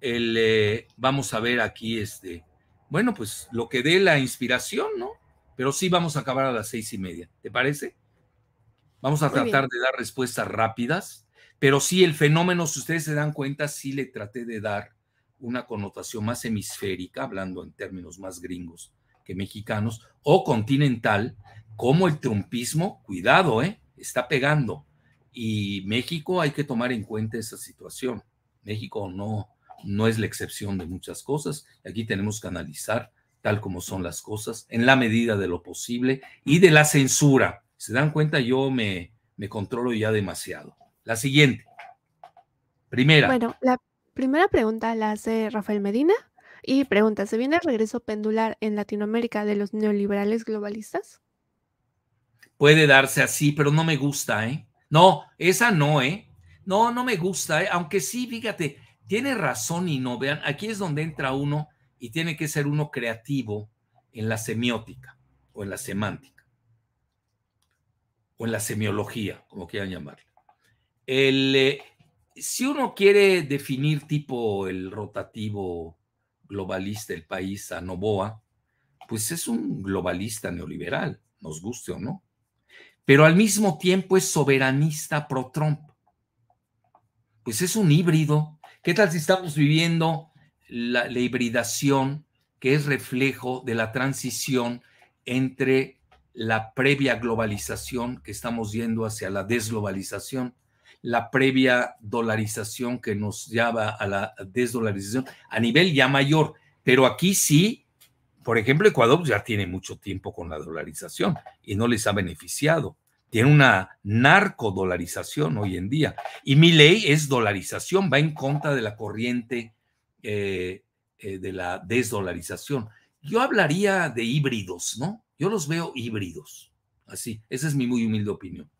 S1: Eh, vamos a ver aquí, este, bueno, pues lo que dé la inspiración, ¿no? Pero sí vamos a acabar a las seis y media, ¿te parece? Vamos a tratar de dar respuestas rápidas, pero sí el fenómeno, si ustedes se dan cuenta, sí le traté de dar una connotación más hemisférica, hablando en términos más gringos que mexicanos, o continental, como el trumpismo, cuidado, eh, está pegando. Y México hay que tomar en cuenta esa situación. México no, no es la excepción de muchas cosas. Aquí tenemos que analizar tal como son las cosas, en la medida de lo posible, y de la censura. Se dan cuenta, yo me, me controlo ya demasiado. La siguiente. Primera. Bueno,
S2: la, Primera pregunta la hace Rafael Medina y pregunta, ¿se viene el regreso pendular en Latinoamérica de los neoliberales globalistas?
S1: Puede darse así, pero no me gusta, ¿eh? No, esa no, ¿eh? No, no me gusta, ¿eh? aunque sí, fíjate, tiene razón y no, vean, aquí es donde entra uno y tiene que ser uno creativo en la semiótica o en la semántica o en la semiología, como quieran llamarlo. El, eh, si uno quiere definir tipo el rotativo globalista del país a Novoa, pues es un globalista neoliberal, nos guste o no, pero al mismo tiempo es soberanista pro-Trump. Pues es un híbrido. ¿Qué tal si estamos viviendo la, la hibridación que es reflejo de la transición entre la previa globalización que estamos yendo hacia la desglobalización? la previa dolarización que nos lleva a la desdolarización a nivel ya mayor. Pero aquí sí, por ejemplo, Ecuador ya tiene mucho tiempo con la dolarización y no les ha beneficiado. Tiene una narcodolarización hoy en día. Y mi ley es dolarización, va en contra de la corriente eh, eh, de la desdolarización. Yo hablaría de híbridos, ¿no? Yo los veo híbridos. Así, esa es mi muy humilde opinión.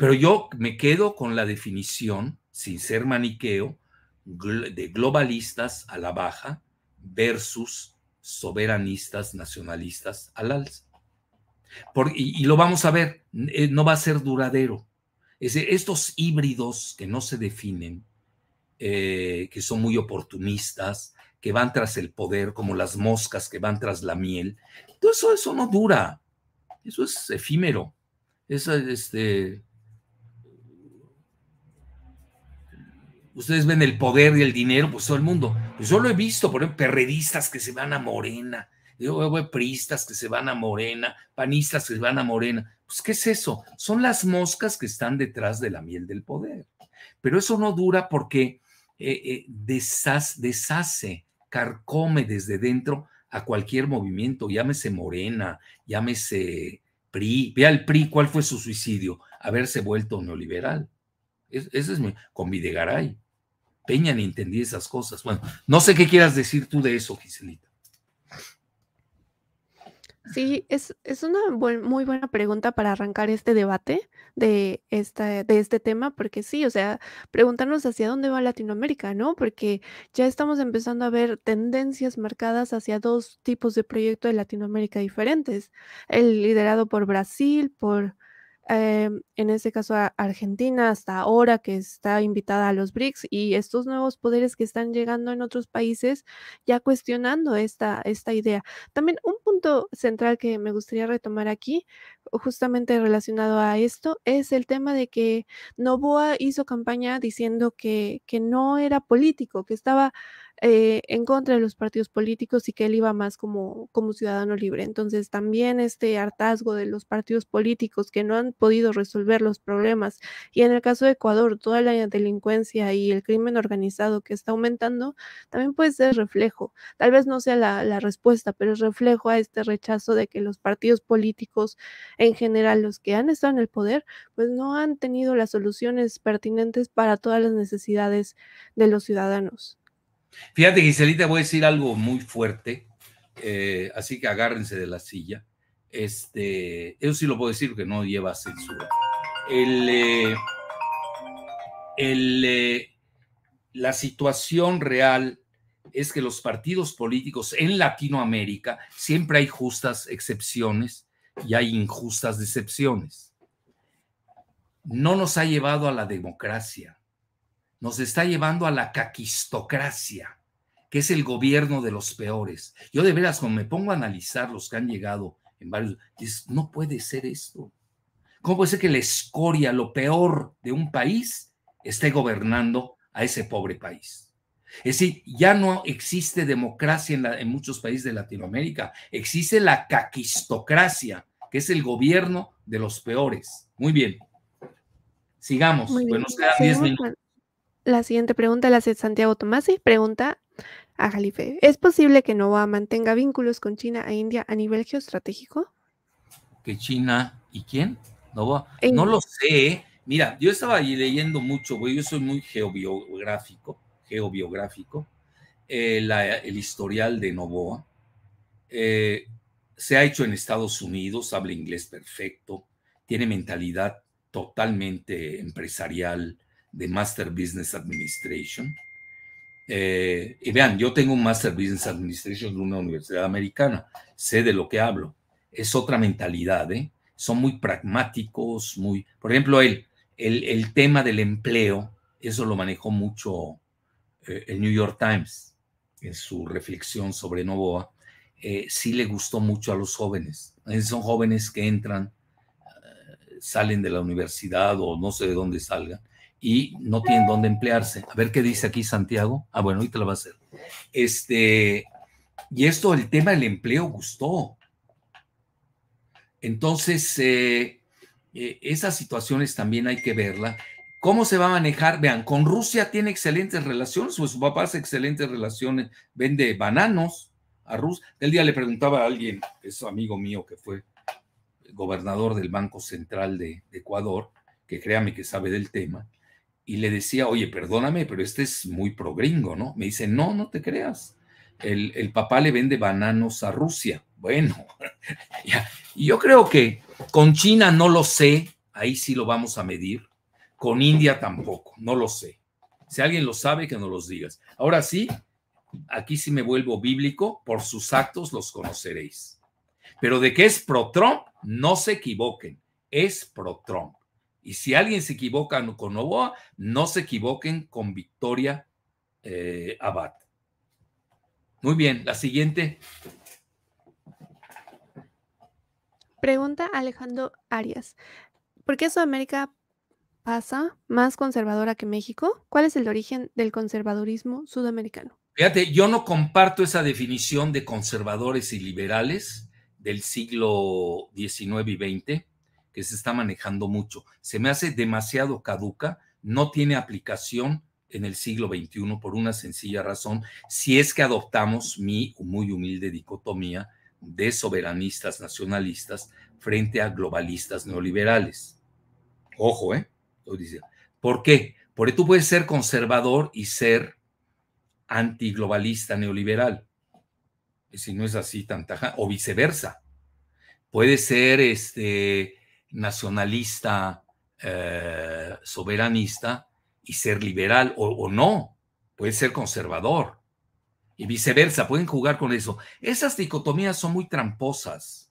S1: Pero yo me quedo con la definición, sin ser maniqueo, de globalistas a la baja versus soberanistas nacionalistas al alza. y, lo vamos a ver, eh, no va a ser duradero. estos híbridos que no se definen, eh, que son muy oportunistas, que van tras el poder, como las moscas que van tras la miel, todo eso, eso no dura, eso es efímero. Eso, este, Ustedes ven el poder y el dinero, pues todo el mundo. Pues yo lo he visto, por ejemplo, perredistas que se van a Morena, yo eh, priistas que se van a Morena, panistas que se van a Morena. Pues, ¿qué es eso? Son las moscas que están detrás de la miel del poder. Pero eso no dura porque eh, eh, deshace, carcome desde dentro a cualquier movimiento, llámese Morena, llámese PRI. Vea el PRI, ¿cuál fue su suicidio? Haberse vuelto neoliberal. Eso es mi, con Videgaray ni entendí esas cosas. Bueno, no sé qué quieras decir tú de eso, Giselita.
S2: Sí, es, una muy buena pregunta para arrancar este debate de, de este tema, porque sí, o sea, preguntarnos hacia dónde va Latinoamérica, ¿no? Porque ya estamos empezando a ver tendencias marcadas hacia dos tipos de proyectos de Latinoamérica diferentes, el liderado por Brasil, por Em, en este caso a Argentina hasta ahora que está invitada a los BRICS y estos nuevos poderes que están llegando en otros países ya cuestionando esta, esta idea. También un punto central que me gustaría retomar aquí, justamente relacionado a esto, es el tema de que Novoa hizo campaña diciendo que, que no era político, que estaba eh, en contra de los partidos políticos y que él iba más como, ciudadano libre. Entonces también este hartazgo de los partidos políticos que no han podido resolver los problemas y en el caso de Ecuador toda la delincuencia y el crimen organizado que está aumentando también puede ser reflejo. Tal vez no sea la respuesta, pero es reflejo a este rechazo de que los partidos políticos en general, los que han estado en el poder, pues no han tenido las soluciones pertinentes para todas las necesidades de los ciudadanos.
S1: Fíjate, Giselita, voy a decir algo muy fuerte, eh, así que agárrense de la silla. Este, eso sí lo puedo decir porque no lleva censura. El, eh, eh, la situación real es que los partidos políticos en Latinoamérica siempre hay justas excepciones y hay injustas decepciones. No nos ha llevado a la democracia nos está llevando a la caquistocracia, que es el gobierno de los peores. Yo de veras, cuando me pongo a analizar los que han llegado en varios, no puede ser esto. ¿Cómo puede ser que la escoria, lo peor de un país, esté gobernando a ese pobre país? Es decir, ya no existe democracia en, muchos países de Latinoamérica, existe la caquistocracia, que es el gobierno de los peores. Muy bien. Sigamos, Bueno, pues, nos quedan 10 minutos.
S2: La siguiente pregunta la hace Santiago Tomasi. Pregunta a Jalife. ¿Es posible que Novoa mantenga vínculos con China e India a nivel geoestratégico?
S1: ¿Que China y quién? Novoa. Eh, no lo sé. Mira, yo estaba ahí leyendo mucho, güey. Yo soy muy geobiográfico, geobiográfico. Eh, el historial de Novoa. Eh, se ha hecho en Estados Unidos, habla inglés perfecto, tiene mentalidad totalmente empresarial, de Master Business Administration. Eh, y vean, yo tengo un Master Business Administration de una universidad americana, sé de lo que hablo. Es otra mentalidad, ¿eh? Son muy pragmáticos, muy... Por ejemplo, el, el, tema del empleo, eso lo manejó mucho eh, el New York Times en su reflexión sobre Novoa. sí le gustó mucho a los jóvenes. Son jóvenes que entran, salen de la universidad o no sé de dónde salgan, y no tienen dónde emplearse. A ver qué dice aquí Santiago. Ah, bueno, ahorita lo va a hacer. Este, y esto, el tema del empleo gustó. Entonces, eh, eh, esas situaciones también hay que verla. ¿Cómo se va a manejar? Vean, con Rusia tiene excelentes relaciones, sus su papá hace excelentes relaciones, vende bananos a Rusia. El día le preguntaba a alguien, es amigo mío que fue gobernador del Banco Central de, de Ecuador, que créame que sabe del tema, y le decía, oye, perdóname, pero este es muy pro gringo, ¿no? Me dice, no, no te creas. El, papá le vende bananos a Rusia. Bueno, yo creo que con China no lo sé, ahí sí lo vamos a medir. Con India tampoco, no lo sé. Si alguien lo sabe, que no los digas. Ahora sí, aquí sí me vuelvo bíblico, por sus actos los conoceréis. Pero de que es pro Trump, no se equivoquen, es pro Trump. Y si alguien se equivoca con Novoa, no se equivoquen con Victoria eh, Abad. Muy bien, la siguiente.
S2: Pregunta Alejandro Arias. ¿Por qué Sudamérica pasa más conservadora que México? ¿Cuál es el origen del conservadurismo sudamericano?
S1: Fíjate, yo no comparto esa definición de conservadores y liberales del siglo XIX y XX que se está manejando mucho. Se me hace demasiado caduca, no tiene aplicación en el siglo XXI por una sencilla razón, si es que adoptamos mi muy humilde dicotomía de soberanistas nacionalistas frente a globalistas neoliberales. Ojo, ¿eh? ¿Por qué? Porque tú puedes ser conservador y ser antiglobalista neoliberal. Si no es así, tantaja o viceversa. Puede ser este, nacionalista, eh, soberanista y ser liberal o, no, puede ser conservador y viceversa, pueden jugar con eso. Esas dicotomías son muy tramposas.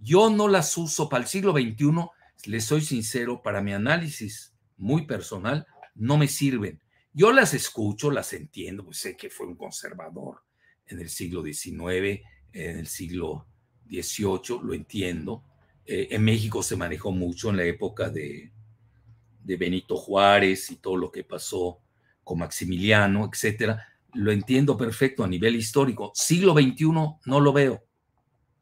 S1: Yo no las uso para el siglo XXI, les soy sincero, para mi análisis muy personal, no me sirven. Yo las escucho, las entiendo, pues sé que fue un conservador en el siglo XIX, en el siglo XVIII, lo entiendo, eh, en México se manejó mucho en la época de, Benito Juárez y todo lo que pasó con Maximiliano, etcétera. Lo entiendo perfecto a nivel histórico. Siglo XXI no lo veo.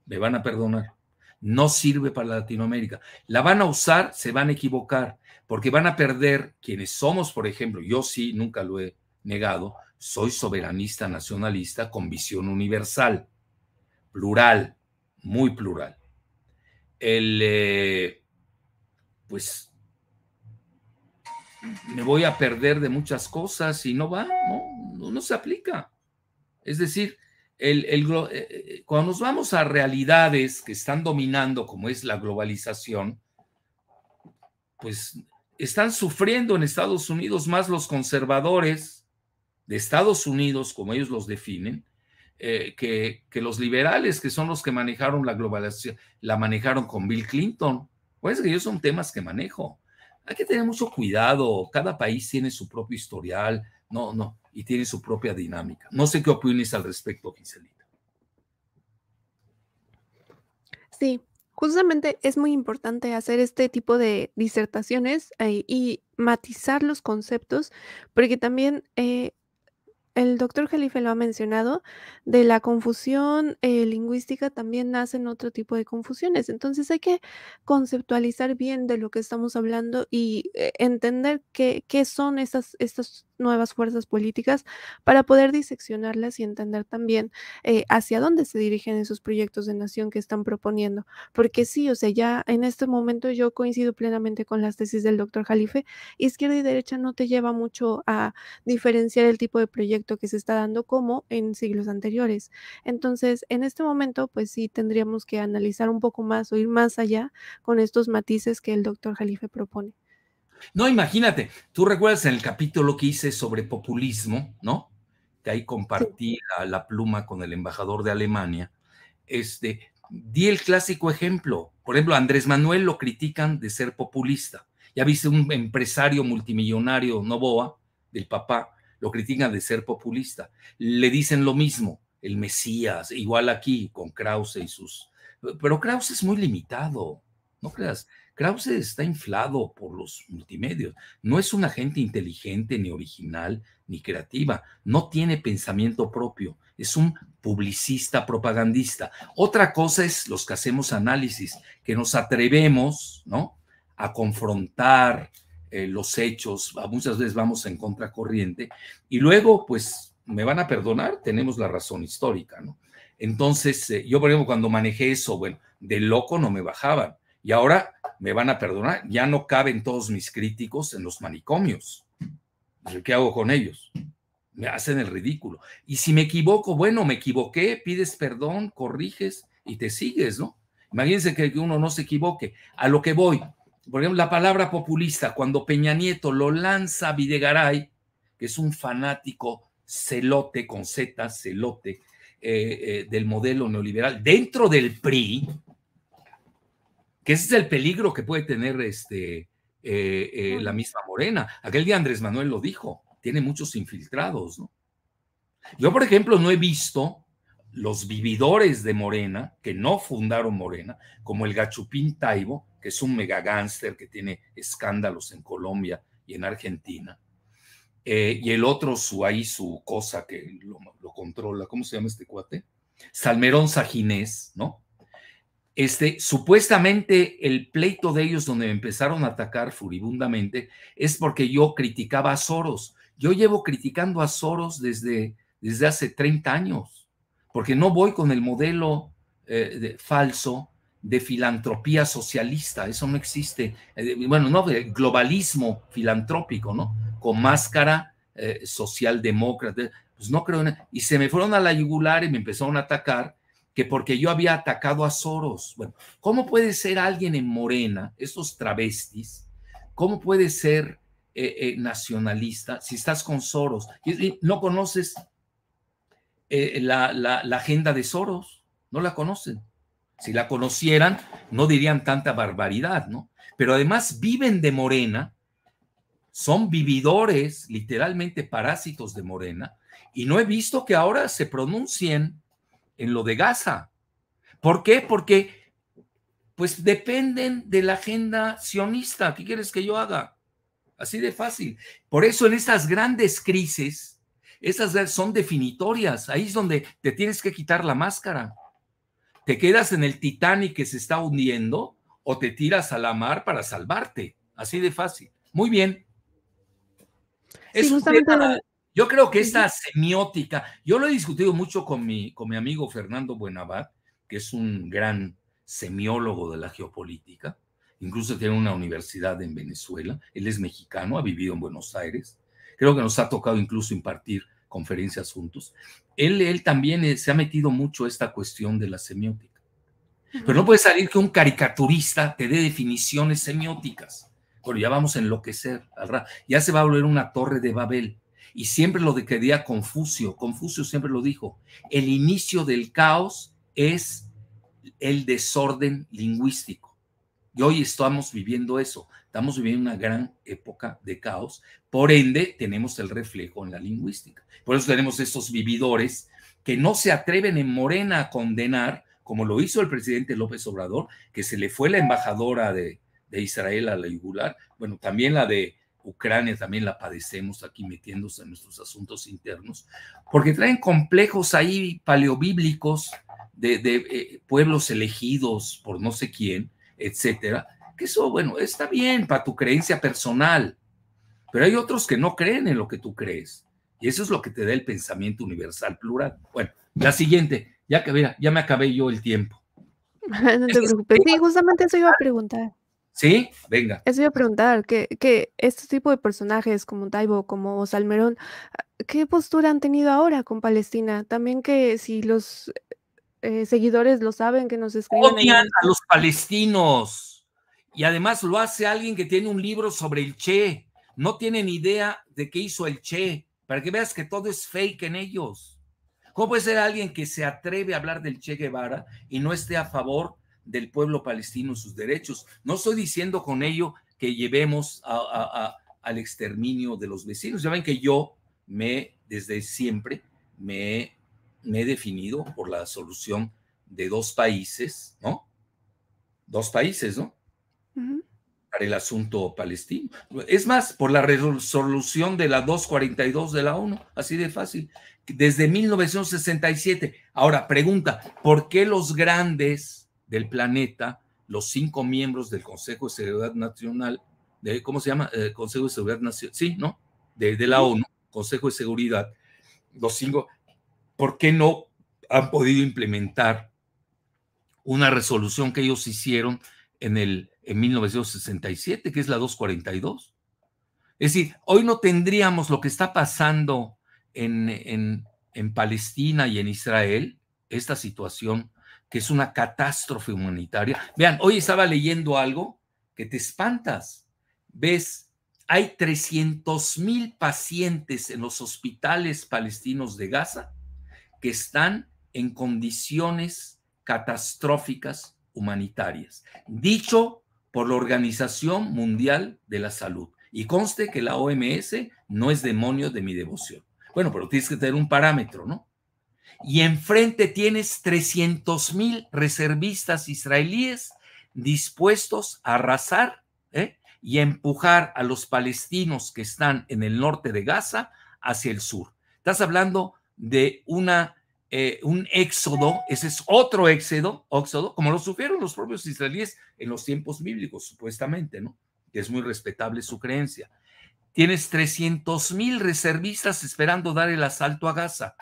S1: Me van a perdonar. No sirve para Latinoamérica. La van a usar, se van a equivocar, porque van a perder quienes somos, por ejemplo, yo sí, nunca lo he negado, soy soberanista nacionalista con visión universal, plural, muy plural el, eh, pues, me voy a perder de muchas cosas y no va, no, no, se aplica. Es decir, el, eh, eh, cuando nos vamos a realidades que están dominando, como es la globalización, pues están sufriendo en Estados Unidos más los conservadores de Estados Unidos, como ellos los definen, eh, que, los liberales, que son los que manejaron la globalización, la manejaron con Bill Clinton. Pues que yo son temas que manejo. Hay que tener mucho cuidado. Cada país tiene su propio historial, no, no, y tiene su propia dinámica. No sé qué opinas al respecto, Giselita.
S2: Sí, justamente es muy importante hacer este tipo de disertaciones eh, y matizar los conceptos, porque también eh, el doctor Jalife lo ha mencionado, de la confusión eh, lingüística también nacen otro tipo de confusiones. Entonces hay que conceptualizar bien de lo que estamos hablando y eh, entender qué, qué son estas, estas nuevas fuerzas políticas para poder diseccionarlas y entender también eh, hacia dónde se dirigen esos proyectos de nación que están proponiendo. Porque sí, o sea, ya en este momento yo coincido plenamente con las tesis del doctor Jalife, izquierda y derecha no te lleva mucho a diferenciar el tipo de proyecto que se está dando como en siglos anteriores. Entonces, en este momento, pues sí tendríamos que analizar un poco más o ir más allá con estos matices que el doctor Jalife propone.
S1: No, imagínate, tú recuerdas en el capítulo que hice sobre populismo, ¿no? Que ahí compartí la, pluma con el embajador de Alemania. Este, di el clásico ejemplo. Por ejemplo, Andrés Manuel lo critican de ser populista. Ya viste un empresario multimillonario, Novoa, del papá, lo critican de ser populista. Le dicen lo mismo, el Mesías, igual aquí con Krause y sus... Pero Krause es muy limitado, no creas. Krause está inflado por los multimedios. No es una gente inteligente, ni original, ni creativa. No tiene pensamiento propio. Es un publicista propagandista. Otra cosa es los que hacemos análisis, que nos atrevemos, ¿no? A confrontar eh, los hechos. Ah, muchas veces vamos en contracorriente. Y luego, pues, me van a perdonar, tenemos la razón histórica, ¿no? Entonces, eh, yo, por ejemplo, cuando manejé eso, bueno, de loco no me bajaban y ahora me van a perdonar, ya no caben todos mis críticos en los manicomios. ¿Qué hago con ellos? Me hacen el ridículo. Y si me equivoco, bueno, me equivoqué, pides perdón, corriges y te sigues, ¿no? Imagínense que uno no se equivoque. A lo que voy, por ejemplo, la palabra populista, cuando Peña Nieto lo lanza a Videgaray, que es un fanático celote, con Z, celote, eh, eh, del modelo neoliberal, dentro del PRI, ese es el peligro que puede tener este, eh, eh, la misma Morena. Aquel día Andrés Manuel lo dijo, tiene muchos infiltrados, ¿no? Yo, por ejemplo, no he visto los vividores de Morena, que no fundaron Morena, como el Gachupín Taibo, que es un mega gánster que tiene escándalos en Colombia y en Argentina, eh, y el otro su ahí, su cosa que lo, lo, controla, ¿cómo se llama este cuate? Salmerón Sajinés, ¿no? Este, supuestamente el pleito de ellos donde me empezaron a atacar furibundamente es porque yo criticaba a Soros. Yo llevo criticando a Soros desde, desde hace 30 años, porque no voy con el modelo eh, falso de filantropía socialista, eso no existe. Eh, bueno, no, globalismo filantrópico, ¿no? Con máscara eh, socialdemócrata. Pues no creo Y se me fueron a la yugular y me empezaron a atacar que porque yo había atacado a Soros. Bueno, ¿cómo puede ser alguien en Morena, estos travestis, cómo puede ser eh, eh, nacionalista si estás con Soros no conoces eh, la, la agenda de Soros? No la conocen. Si la conocieran, no dirían tanta barbaridad, ¿no? Pero además viven de Morena, son vividores, literalmente parásitos de Morena, y no he visto que ahora se pronuncien en lo de Gaza. ¿Por qué? Porque pues dependen de la agenda sionista. ¿Qué quieres que yo haga? Así de fácil. Por eso en estas grandes crisis, esas son definitorias. Ahí es donde te tienes que quitar la máscara. Te quedas en el Titanic que se está hundiendo o te tiras a la mar para salvarte. Así de fácil. Muy bien. es justamente... Yo creo que esta semiótica, yo lo he discutido mucho con mi, con mi amigo Fernando Buenavar, que es un gran semiólogo de la geopolítica, incluso tiene una universidad en Venezuela, él es mexicano, ha vivido en Buenos Aires, creo que nos ha tocado incluso impartir conferencias juntos. Él, él también eh, se ha metido mucho esta cuestión de la semiótica. Pero no puede salir que un caricaturista te dé definiciones semióticas. Bueno, ya vamos a enloquecer Ya se va a volver una torre de Babel. Y siempre lo decía Confucio. Confucio siempre lo dijo. El inicio del caos es el desorden lingüístico. Y hoy estamos viviendo eso. Estamos viviendo una gran época de caos. Por ende, tenemos el reflejo en la lingüística. Por eso tenemos estos vividores que no se atreven en Morena a condenar, como lo hizo el presidente López Obrador, que se le fue la embajadora de, de Israel a la yugular, bueno, también la de Ucrania también la padecemos aquí metiéndose en nuestros asuntos internos, porque traen complejos ahí paleobíblicos de, de eh, pueblos elegidos por no sé quién, etcétera, que eso, bueno, está bien para tu creencia personal, pero hay otros que no creen en lo que tú crees, y eso es lo que te da el pensamiento universal plural. Bueno, la siguiente, ya que mira, ya me acabé yo el tiempo.
S2: No te preocupes, sí, justamente eso iba a preguntar.
S1: Sí, venga.
S2: Les voy a preguntar, que, que este tipo de personajes como Taibo, como Salmerón, ah, ¿qué postura han tenido ahora con Palestina? También que si los eh, seguidores lo saben, que nos escriben. Odian a los
S1: palestinos. Y además lo hace alguien que tiene un libro sobre el Che. No tienen idea de qué hizo el Che, para que veas que todo es fake en ellos. ¿Cómo puede ser alguien que se atreve a hablar del Che Guevara y no esté a favor del pueblo palestino sus derechos. No estoy diciendo con ello que llevemos al exterminio de los vecinos. Ya ven que yo me, desde siempre, me, he definido por la solución de dos países, ¿no? Dos países, ¿no? Para el asunto palestino. Es más, por la resolución de la 242 de la ONU, así de fácil, desde 1967. Ahora, pregunta, ¿por qué los grandes del planeta, los cinco miembros del Consejo de Seguridad Nacional, de, ¿cómo se llama? Eh, Consejo de Seguridad Nacional, sí, ¿no? De, la ONU, Consejo de Seguridad, los cinco, ¿por qué no han podido implementar una resolución que ellos hicieron en, el, en 1967, que es la 242? Es decir, hoy no tendríamos lo que está pasando en, en, en Palestina y en Israel, esta situación que es una catástrofe humanitaria. Vean, hoy estaba leyendo algo que te espantas. Ves, hay 300 mil pacientes en los hospitales palestinos de Gaza que están en condiciones catastróficas humanitarias, dicho por la Organización Mundial de la Salud. Y conste que la OMS no es demonio de mi devoción. Bueno, pero tienes que tener un parámetro, ¿no? y enfrente tienes 300 mil reservistas israelíes dispuestos a arrasar ¿eh? y empujar a los palestinos que están en el norte de Gaza hacia el sur. Estás hablando de una, eh, un éxodo, ese es otro éxodo, éxodo, como lo sufrieron los propios israelíes en los tiempos bíblicos, supuestamente, ¿no? Que Es muy respetable su creencia. Tienes 300 mil reservistas esperando dar el asalto a Gaza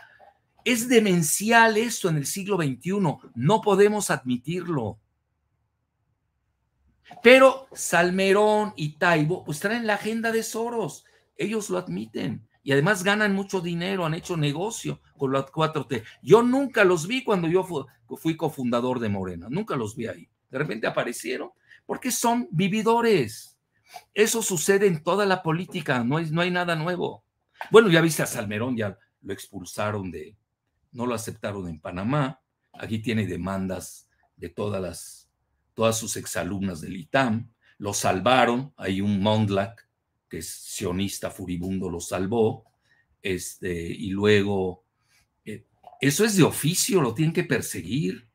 S1: es demencial esto en el siglo XXI, no podemos admitirlo. Pero Salmerón y Taibo pues traen la agenda de Soros, ellos lo admiten y además ganan mucho dinero, han hecho negocio con los 4T. Yo nunca los vi cuando yo fui cofundador de Morena, nunca los vi ahí. De repente aparecieron porque son vividores. Eso sucede en toda la política, no, no hay nada nuevo. Bueno, ya viste a Salmerón, ya lo expulsaron de, no lo aceptaron en Panamá. Aquí tiene demandas de todas las, todas sus exalumnas del ITAM. Lo salvaron, hay un Mondlak, que es sionista furibundo, lo salvó. Este, y luego, eh, eso es de oficio, lo tienen que perseguir.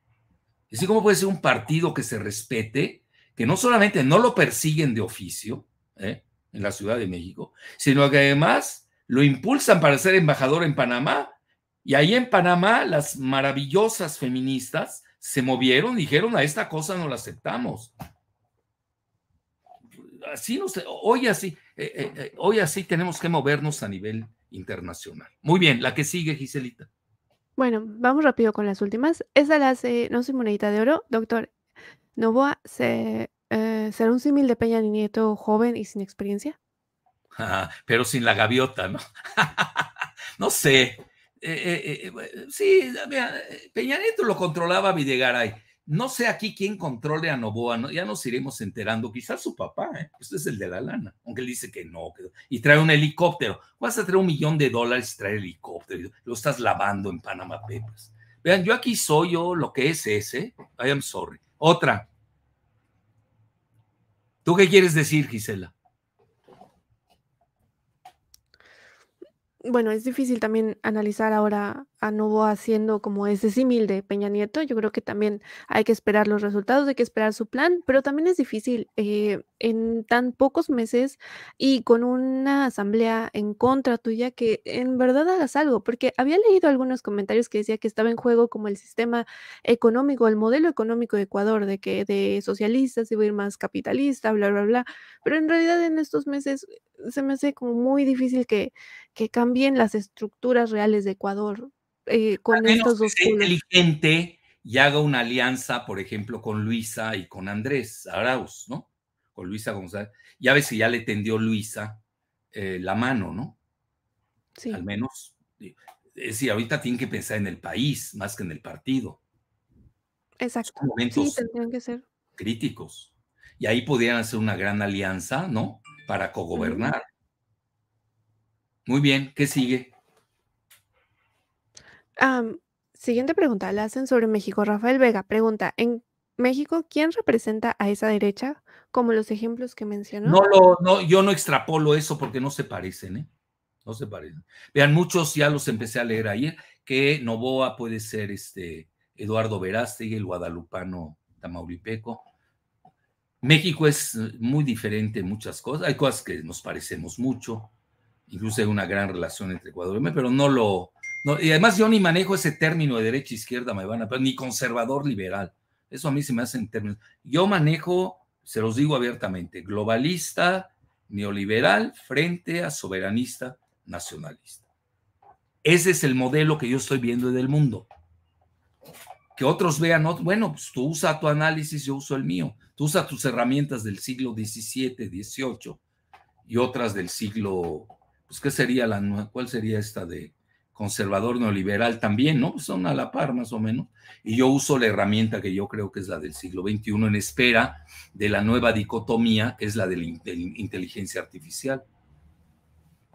S1: Así como ¿cómo puede ser un partido que se respete, que no solamente no lo persiguen de oficio eh, en la Ciudad de México, sino que además lo impulsan para ser embajador en Panamá y ahí en Panamá las maravillosas feministas se movieron, dijeron, a esta cosa no la aceptamos. Así sé, hoy, así, eh, eh, eh, hoy así tenemos que movernos a nivel internacional. Muy bien, la que sigue, Giselita.
S2: Bueno, vamos rápido con las últimas. Esa la hace, no soy monedita de oro, doctor Novoa, se, ¿será un símil de Peña Nieto joven y sin experiencia?
S1: pero sin la gaviota, ¿no? no sé, eh, eh, eh, sí, mira, Peña lo controlaba Videgaray. No sé aquí quién controle a Novoa, ya nos iremos enterando. Quizás su papá, Este es el de la lana, aunque él dice que no. Y trae un helicóptero. Vas a traer un millón de dólares y helicóptero. Lo estás lavando en Panama Papers. Vean, yo aquí soy yo lo que es ese. I am sorry. Otra. ¿Tú qué quieres decir, Gisela?
S2: bueno, es difícil también analizar ahora a haciendo como ese símil de Peña Nieto, yo creo que también hay que esperar los resultados, hay que esperar su plan, pero también es difícil eh, en tan pocos meses y con una asamblea en contra tuya que en verdad hagas algo, porque había leído algunos comentarios que decía que estaba en juego como el sistema económico, el modelo económico de Ecuador, de que de socialistas iba a ir más capitalista, bla, bla, bla, pero en realidad en estos meses eh, se me hace como muy difícil que, que cambien las estructuras reales de Ecuador. Eh, con dos
S1: inteligente y haga una alianza, por ejemplo, con Luisa y con Andrés Arauz, ¿no? Con Luisa González. Ya ves si ya le tendió Luisa eh, la mano, ¿no? Sí. Al menos. Eh, es ahorita tienen que pensar en el país más que en el partido.
S2: Exacto. momentos ser.
S1: Críticos. Y ahí podrían hacer una gran alianza, ¿no? Para cogobernar. Muy bien, ¿qué sigue?
S2: siguiente pregunta, la hacen sobre México. Rafael Vega pregunta, ¿en México quién representa a esa derecha? Como los ejemplos que mencionó. No,
S1: lo, no, yo no extrapolo eso porque no se parecen, ¿eh? No se parecen. Vean, muchos ya los empecé a leer ayer, que Novoa puede ser este Eduardo y el guadalupano tamaulipeco. México es eh, muy diferente en muchas cosas. Hay cosas que nos parecemos mucho, incluso hay una gran relación entre Ecuador y México, pero no lo, y además yo ni manejo ese término de derecha izquierda, me van a ni conservador liberal. Eso a mí se me hace hacen términos. Yo manejo, se los digo abiertamente, globalista, neoliberal frente a soberanista nacionalista. Ese es el modelo que yo estoy viendo del mundo. Que otros vean, bueno, pues tú usa tu análisis, yo uso el mío. Tú usa tus herramientas del siglo XVII, XVIII y otras del siglo, pues, ¿qué sería la, cuál sería esta de, conservador neoliberal también, ¿no? Son a la par más o menos. Y yo uso la herramienta que yo creo que es la del siglo XXI en espera de la nueva dicotomía que es la de la inteligencia artificial.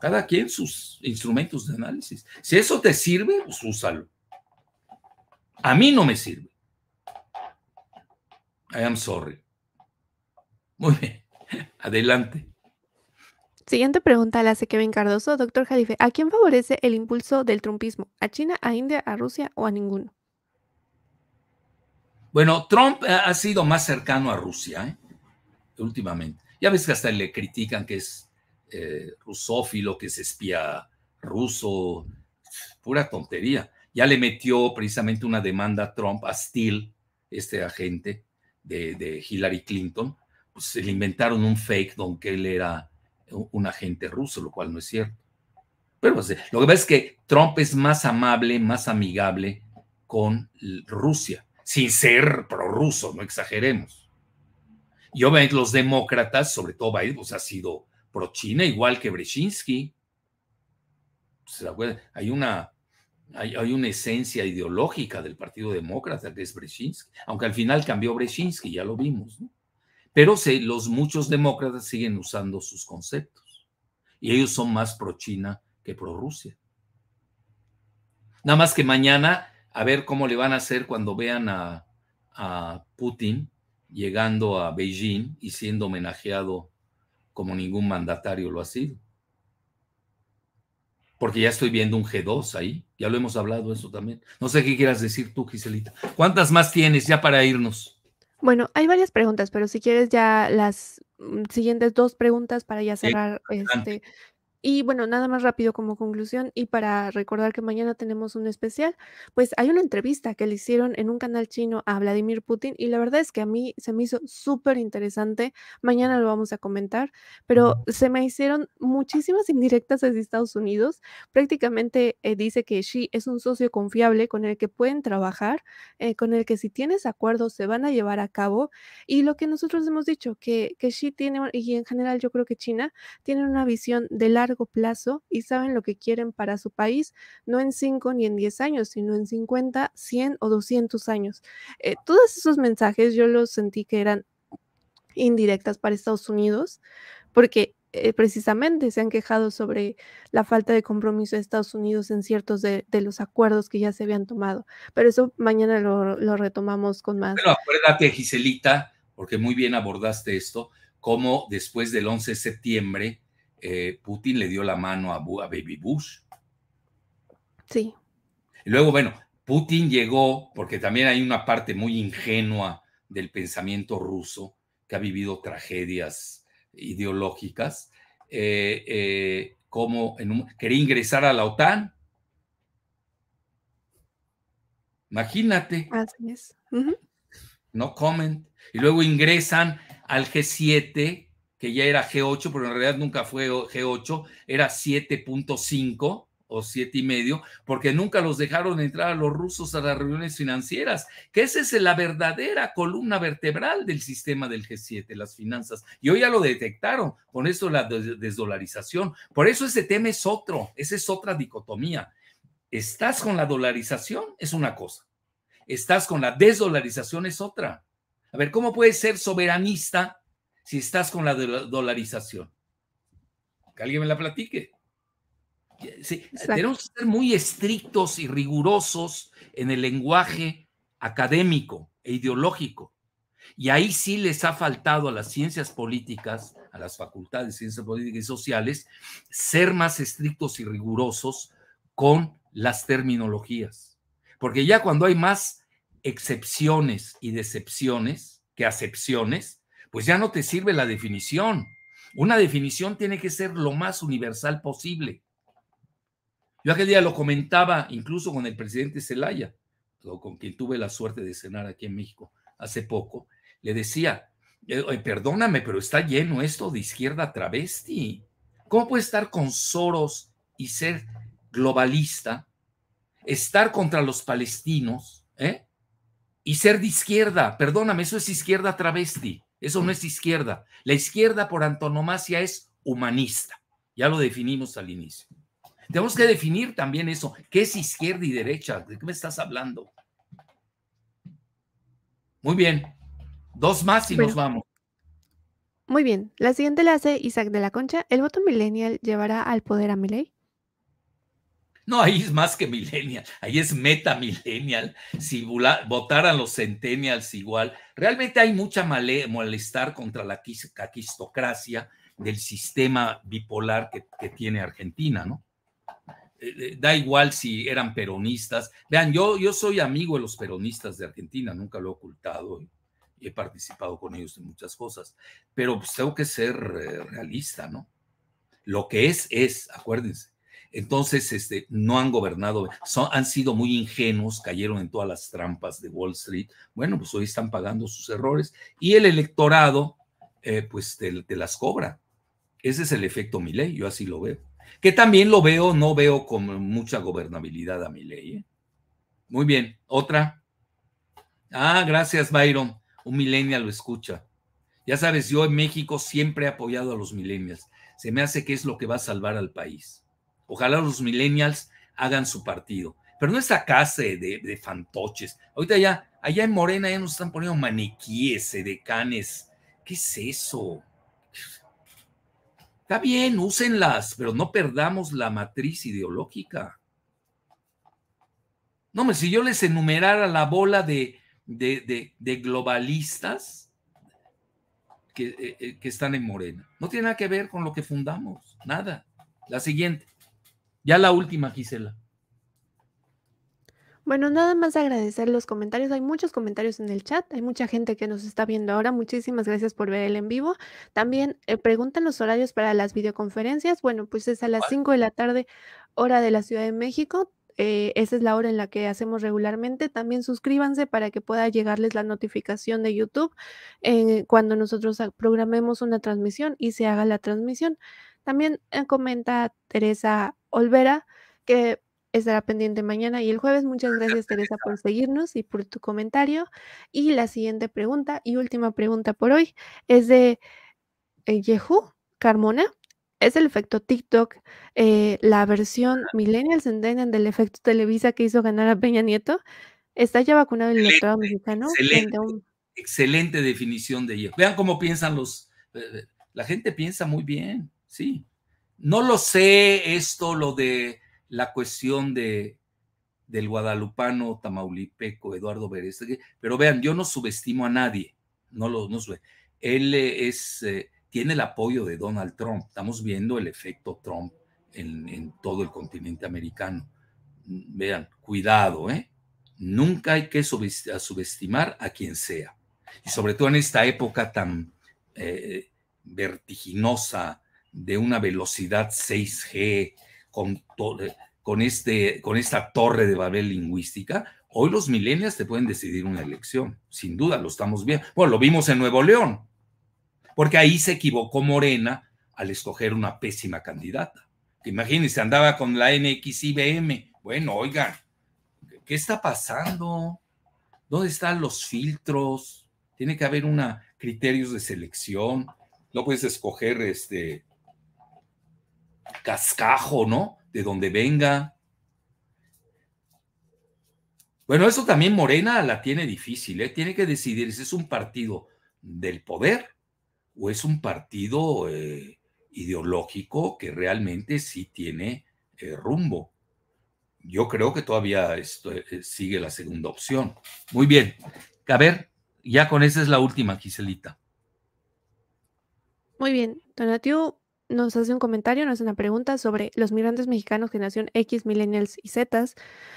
S1: Cada quien sus instrumentos de análisis. Si eso te sirve, pues úsalo. A mí no me sirve. I am sorry. Muy bien. Adelante.
S2: Siguiente pregunta la hace Kevin Cardoso. Doctor Jalife, ¿a quién favorece el impulso del trumpismo? ¿A China, a India, a Rusia o a ninguno?
S1: Bueno, Trump eh, ha sido más cercano a Rusia ¿eh? últimamente. Ya ves que hasta le critican que es eh, rusófilo, que es espía ruso, pura tontería. Ya le metió precisamente una demanda a Trump, a Steele, este agente de, Hillary Clinton. Pues le inventaron un fake que él era un agente ruso, lo cual no es cierto. Pero lo que pasa es que Trump es más amable, más amigable con Rusia, sin ser prorruso, no exageremos. Y obviamente los demócratas, sobre todo Biden, pues ha sido pro-China, igual que Brzezinski. Pues, hay una, hay, una esencia ideológica del Partido Demócrata que es Brzezinski, aunque al final cambió Brzezinski, ya lo vimos. ¿no? Pero sí, los muchos demócratas siguen usando sus conceptos y ellos son más pro China que pro Rusia. Nada más que mañana, a ver cómo le van a hacer cuando vean a, a Putin llegando a Beijing y siendo homenajeado como ningún mandatario lo ha sido. Porque ya estoy viendo un G2 ahí, ya lo hemos hablado eso también. No sé qué quieras decir tú, Giselita. ¿Cuántas más tienes ya para irnos?
S2: Bueno, hay varias preguntas, pero si quieres ya las mm, siguientes dos preguntas para ya cerrar este, y bueno, nada más rápido como conclusión y para recordar que mañana tenemos un especial, pues hay una entrevista que le hicieron en un canal chino a Vladimir Putin y la verdad es que a mí se me hizo súper interesante, mañana lo vamos a comentar, pero se me hicieron muchísimas indirectas desde Estados Unidos, prácticamente eh, dice que Xi es un socio confiable con el que pueden trabajar, eh, con el que si tienes acuerdos se van a llevar a cabo y lo que nosotros hemos dicho, que, que Xi tiene, y en general yo creo que China, tiene una visión de largo largo plazo y saben lo que quieren para su país, no en 5 ni en 10 años, sino en 50, 100 o 200 años. Eh, todos esos mensajes yo los sentí que eran indirectas para Estados Unidos, porque eh, precisamente se han quejado sobre la falta de compromiso de Estados Unidos en ciertos de, los acuerdos que ya se habían tomado. Pero eso mañana lo, retomamos con más. Pero
S1: acuérdate, Giselita, porque muy bien abordaste esto, como después del 11 de septiembre eh, Putin le dio la mano a, Baby Bush. Sí. Y luego, bueno, Putin llegó, porque también hay una parte muy ingenua del pensamiento ruso que ha vivido tragedias ideológicas, eh, eh, como quería ingresar a la OTAN. Imagínate. Así es. No comment. Y luego ingresan al G7 que ya era G8, pero en realidad nunca fue G8, era 7.5 o 7.5, y medio, porque nunca los dejaron entrar a los rusos a las reuniones financieras, que esa es la verdadera columna vertebral del sistema del G7, las finanzas. Y hoy ya lo detectaron, con eso la desdolarización. Por eso ese tema es otro, esa es otra dicotomía. Estás con la dolarización, es una cosa. Estás con la desdolarización, es otra. A ver, ¿cómo puedes ser soberanista si estás con la dolarización? Que alguien me la platique. tenemos que ser muy estrictos y rigurosos en el lenguaje académico e ideológico. Y ahí sí les ha faltado a las ciencias políticas, a las facultades de ciencias políticas y sociales, ser más estrictos y rigurosos con las terminologías. Porque ya cuando hay más excepciones y decepciones que acepciones, pues ya no te sirve la definición. Una definición tiene que ser lo más universal posible. Yo aquel día lo comentaba incluso con el presidente Zelaya, con quien tuve la suerte de cenar aquí en México hace poco. Le decía, eh, perdóname, pero está lleno esto de izquierda travesti. ¿Cómo puede estar con Soros y ser globalista, estar contra los palestinos eh, y ser de izquierda? Perdóname, eso es izquierda travesti. Eso no mm. es izquierda. La izquierda por antonomasia es humanista. Ya lo definimos al inicio. Tenemos que definir también eso. ¿Qué es izquierda y derecha? ¿De qué me estás hablando? Muy bien. Dos más y nos vamos.
S2: Muy bien. La siguiente la hace Isaac de la Concha. ¿El voto millennial llevará al poder a Miley?
S1: No, ahí es más que millennial, ahí es meta millennial. Si votaran los centennials igual, realmente hay mucha molestar contra la caquistocracia del sistema bipolar que, tiene Argentina, ¿no? Eh, eh, da igual si eran peronistas. Vean, yo, yo soy amigo de los peronistas de Argentina, nunca lo he ocultado y, he participado con ellos en muchas cosas, pero pues tengo que ser eh, realista, ¿no? Lo que es, es, acuérdense. Entonces, este, no han gobernado, han sido muy ingenuos, cayeron en todas las trampas de Wall Street. Bueno, pues hoy están pagando sus errores y el electorado, eh, pues te, las cobra. Ese es el efecto ley, yo así lo veo. Que también lo veo, no veo con mucha gobernabilidad a mi ¿eh? Muy bien, otra. Ah, gracias, Byron. Un millennial lo escucha. Ya sabes, yo en México siempre he apoyado a los millennials. Se me hace que es lo que va a salvar al país. Ojalá los millennials hagan su partido. Pero no esa casa de, fantoches. Ahorita ya, allá en Morena ya nos están poniendo maniquíes, canes. ¿Qué es eso? Está bien, úsenlas, pero no perdamos la matriz ideológica. No, me si yo les enumerara la bola de, globalistas que, eh, eh, que están en Morena, no tiene nada que ver con lo que fundamos, nada. La siguiente. Ya la última, Gisela.
S2: Bueno, nada más agradecer los comentarios. Hay muchos comentarios en el chat, hay mucha gente que nos está viendo ahora. Muchísimas gracias por ver el en vivo. También eh, preguntan los horarios para las videoconferencias. Bueno, pues es a las 5 de la tarde, hora de la Ciudad de México. Eh, esa es la hora en la que hacemos regularmente. También suscríbanse para que pueda llegarles la notificación de YouTube eh, cuando nosotros programemos una transmisión y se haga la transmisión. También comenta Teresa Olvera, que estará pendiente mañana y el jueves. Muchas gracias, Teresa, por seguirnos y por tu comentario. Y la siguiente pregunta y última pregunta por hoy es de eh, Yehu Carmona. ¿Es el efecto TikTok eh, la versión en Centennial del efecto Televisa que hizo ganar a Peña Nieto? ¿Está ya vacunado el electorado mexicano?
S1: Excelente, definición de Yehu. Vean cómo piensan los... Eh, la gente piensa muy bien, sí. No lo sé esto, lo de la cuestión de, del guadalupano tamaulipeco Eduardo Beres, pero vean, yo no subestimo a nadie, no lo no Él eh, es, eh, tiene el apoyo de Donald Trump, estamos viendo el efecto Trump en, todo el continente americano. Vean, cuidado, ¿eh? Nunca hay que subestimar a quien sea. Y sobre todo en esta época tan eh, vertiginosa, de una velocidad 6G con, con, este, con esta torre de Babel lingüística, hoy los millennials te pueden decidir una elección. Sin duda, lo estamos viendo. Bueno, lo vimos en Nuevo León, porque ahí se equivocó Morena al escoger una pésima candidata. imagínense, andaba con la NXIBM. Bueno, oigan, ¿qué está pasando? ¿Dónde están los filtros? Tiene que haber una criterios de selección. No puedes escoger este, cascajo, ¿no? De donde venga. Bueno, eso también Morena la tiene difícil, ¿eh? Tiene que decidir si es un partido del poder o es un partido eh, ideológico que realmente sí tiene eh, rumbo. Yo creo que todavía esto, sigue la segunda opción. Muy bien. A ver, ya con esa es la última, Giselita.
S2: Muy bien. Donatio nos hace un comentario, nos hace una pregunta sobre los migrantes mexicanos generación X, millennials y Zetas.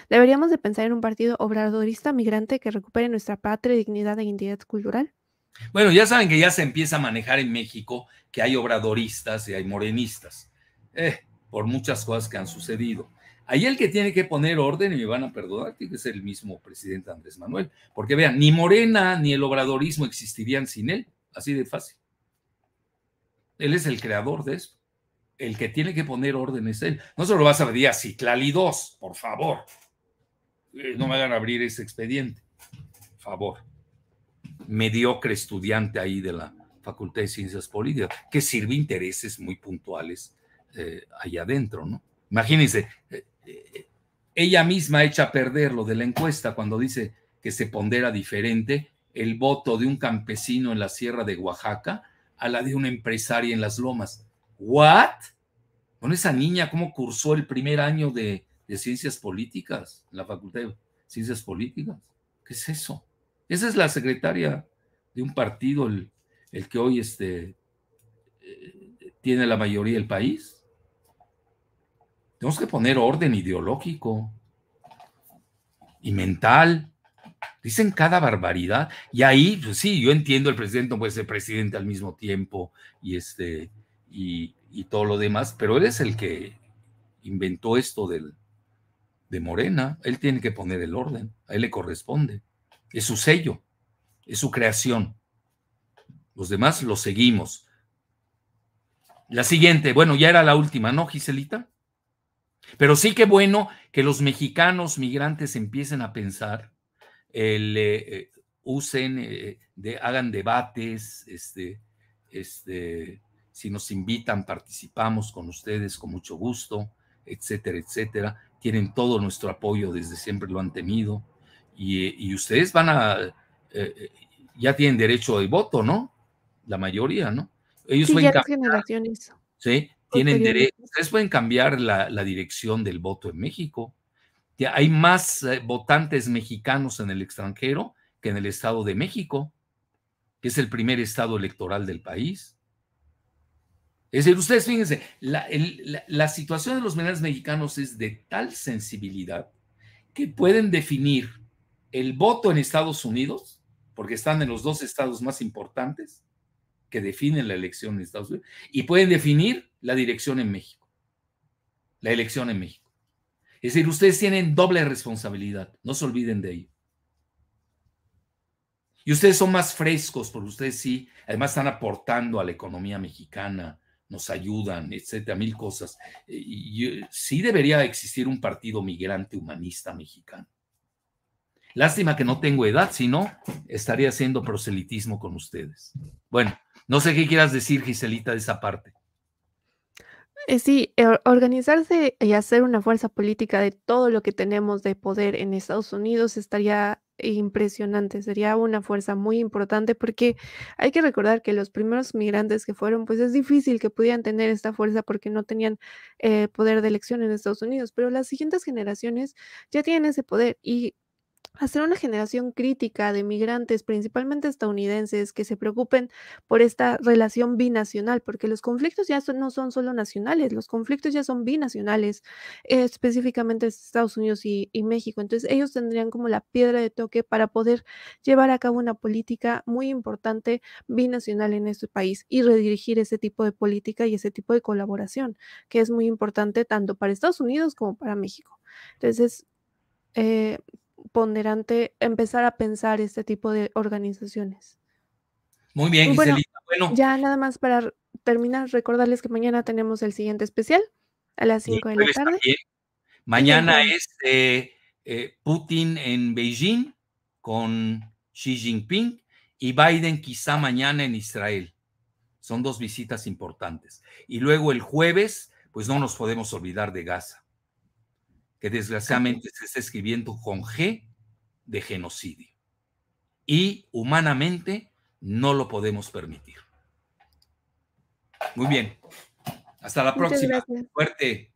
S2: ¿Deberíamos de pensar en un partido obradorista migrante que recupere nuestra patria, dignidad e identidad cultural?
S1: Bueno, ya saben que ya se empieza a manejar en México que hay obradoristas y hay morenistas, eh, por muchas cosas que han sucedido. Ahí el que tiene que poner orden, y me van a perdonar, tiene que ser el mismo presidente Andrés Manuel, porque vean, ni Morena ni el obradorismo existirían sin él, así de fácil. Él es el creador de eso. El que tiene que poner órdenes es él. No se lo vas a pedir a Ciclali 2, por favor. Eh, no me hagan abrir ese expediente. Por favor. Mediocre estudiante ahí de la Facultad de Ciencias Políticas, que sirve intereses muy puntuales eh, allá adentro, ¿no? Imagínense, eh, ella misma echa a perder lo de la encuesta cuando dice que se pondera diferente el voto de un campesino en la sierra de Oaxaca a la de una empresaria en las lomas. ¿What? ¿Con esa niña, ¿cómo cursó el primer año de, ciencias políticas, la Facultad de Ciencias Políticas? ¿Qué es eso? Esa es la secretaria de un partido, el, que hoy este, eh, tiene la mayoría del país. Tenemos que poner orden ideológico y mental. Dicen cada barbaridad. Y ahí, pues sí, yo entiendo, el presidente no puede ser presidente al mismo tiempo y, este, y, todo lo demás, pero él es el que inventó esto del, de Morena. Él tiene que poner el orden, a él le corresponde. Es su sello, es su creación. Los demás lo seguimos. La siguiente, bueno, ya era la última, ¿no, Giselita? Pero sí que bueno que los mexicanos migrantes empiecen a pensar eh, usen, eh, hagan debates, este, este, si nos invitan, participamos con ustedes con mucho gusto, etcétera, etcétera. Tienen todo nuestro apoyo, desde siempre lo han tenido. Y, eh, ustedes van a, ya tienen derecho al voto, ¿no? La mayoría, ¿no? Ellos sí, ya
S2: generaciones.
S1: Sí, tienen derecho. Ustedes pueden cambiar la, la dirección del voto en México hay más eh, votantes mexicanos en el extranjero que en el Estado de México, que es el primer estado electoral del país. Es decir, ustedes fíjense, la, situación de los menores mexicanos es de tal sensibilidad que pueden definir el voto en Estados Unidos, porque están en los dos estados más importantes que definen la elección en Estados Unidos, y pueden definir la dirección en México, la elección en México. Es decir, ustedes tienen doble responsabilidad, no se olviden de ello. Y ustedes son más frescos, porque ustedes sí, además están aportando a la economía mexicana, nos ayudan, etcétera, mil cosas. Eh, y eh, sí debería existir un partido migrante humanista mexicano. Lástima que no tengo edad, si no, estaría haciendo proselitismo con ustedes. Bueno, no sé qué quieras decir, Giselita, de esa parte.
S2: Eh, sí, eh, organizarse y hacer una fuerza política de todo lo que tenemos de poder en Estados Unidos estaría impresionante, sería una fuerza muy importante porque hay que recordar que los primeros migrantes que fueron, pues es difícil que pudieran tener esta fuerza porque no tenían eh, poder de elección en Estados Unidos, pero las siguientes generaciones ya tienen ese poder y hacer una generación crítica de migrantes, principalmente estadounidenses, que se preocupen por esta relación binacional, porque los conflictos ya no son solo nacionales, los conflictos ya son binacionales, específicamente Estados Unidos y, México. Entonces ellos tendrían como la piedra de toque para poder llevar a cabo una política muy importante binacional en este país y redirigir ese tipo de política y ese tipo de colaboración, que es muy importante tanto para Estados Unidos como para México. Entonces, eh, ponderante empezar a pensar este tipo de organizaciones.
S1: Muy bien, bueno,
S2: Bueno, ya nada más para terminar, recordarles que mañana tenemos el siguiente especial a las 5 de la tarde.
S1: Mañana es eh, eh, Putin en Beijing con Xi Jinping y Biden quizá mañana en Israel. Son dos visitas importantes. Y luego el jueves, pues no nos podemos olvidar de Gaza que desgraciadamente se está escribiendo con G de genocidio. Y humanamente no lo podemos permitir. Muy bien. Hasta la próxima. Fuerte.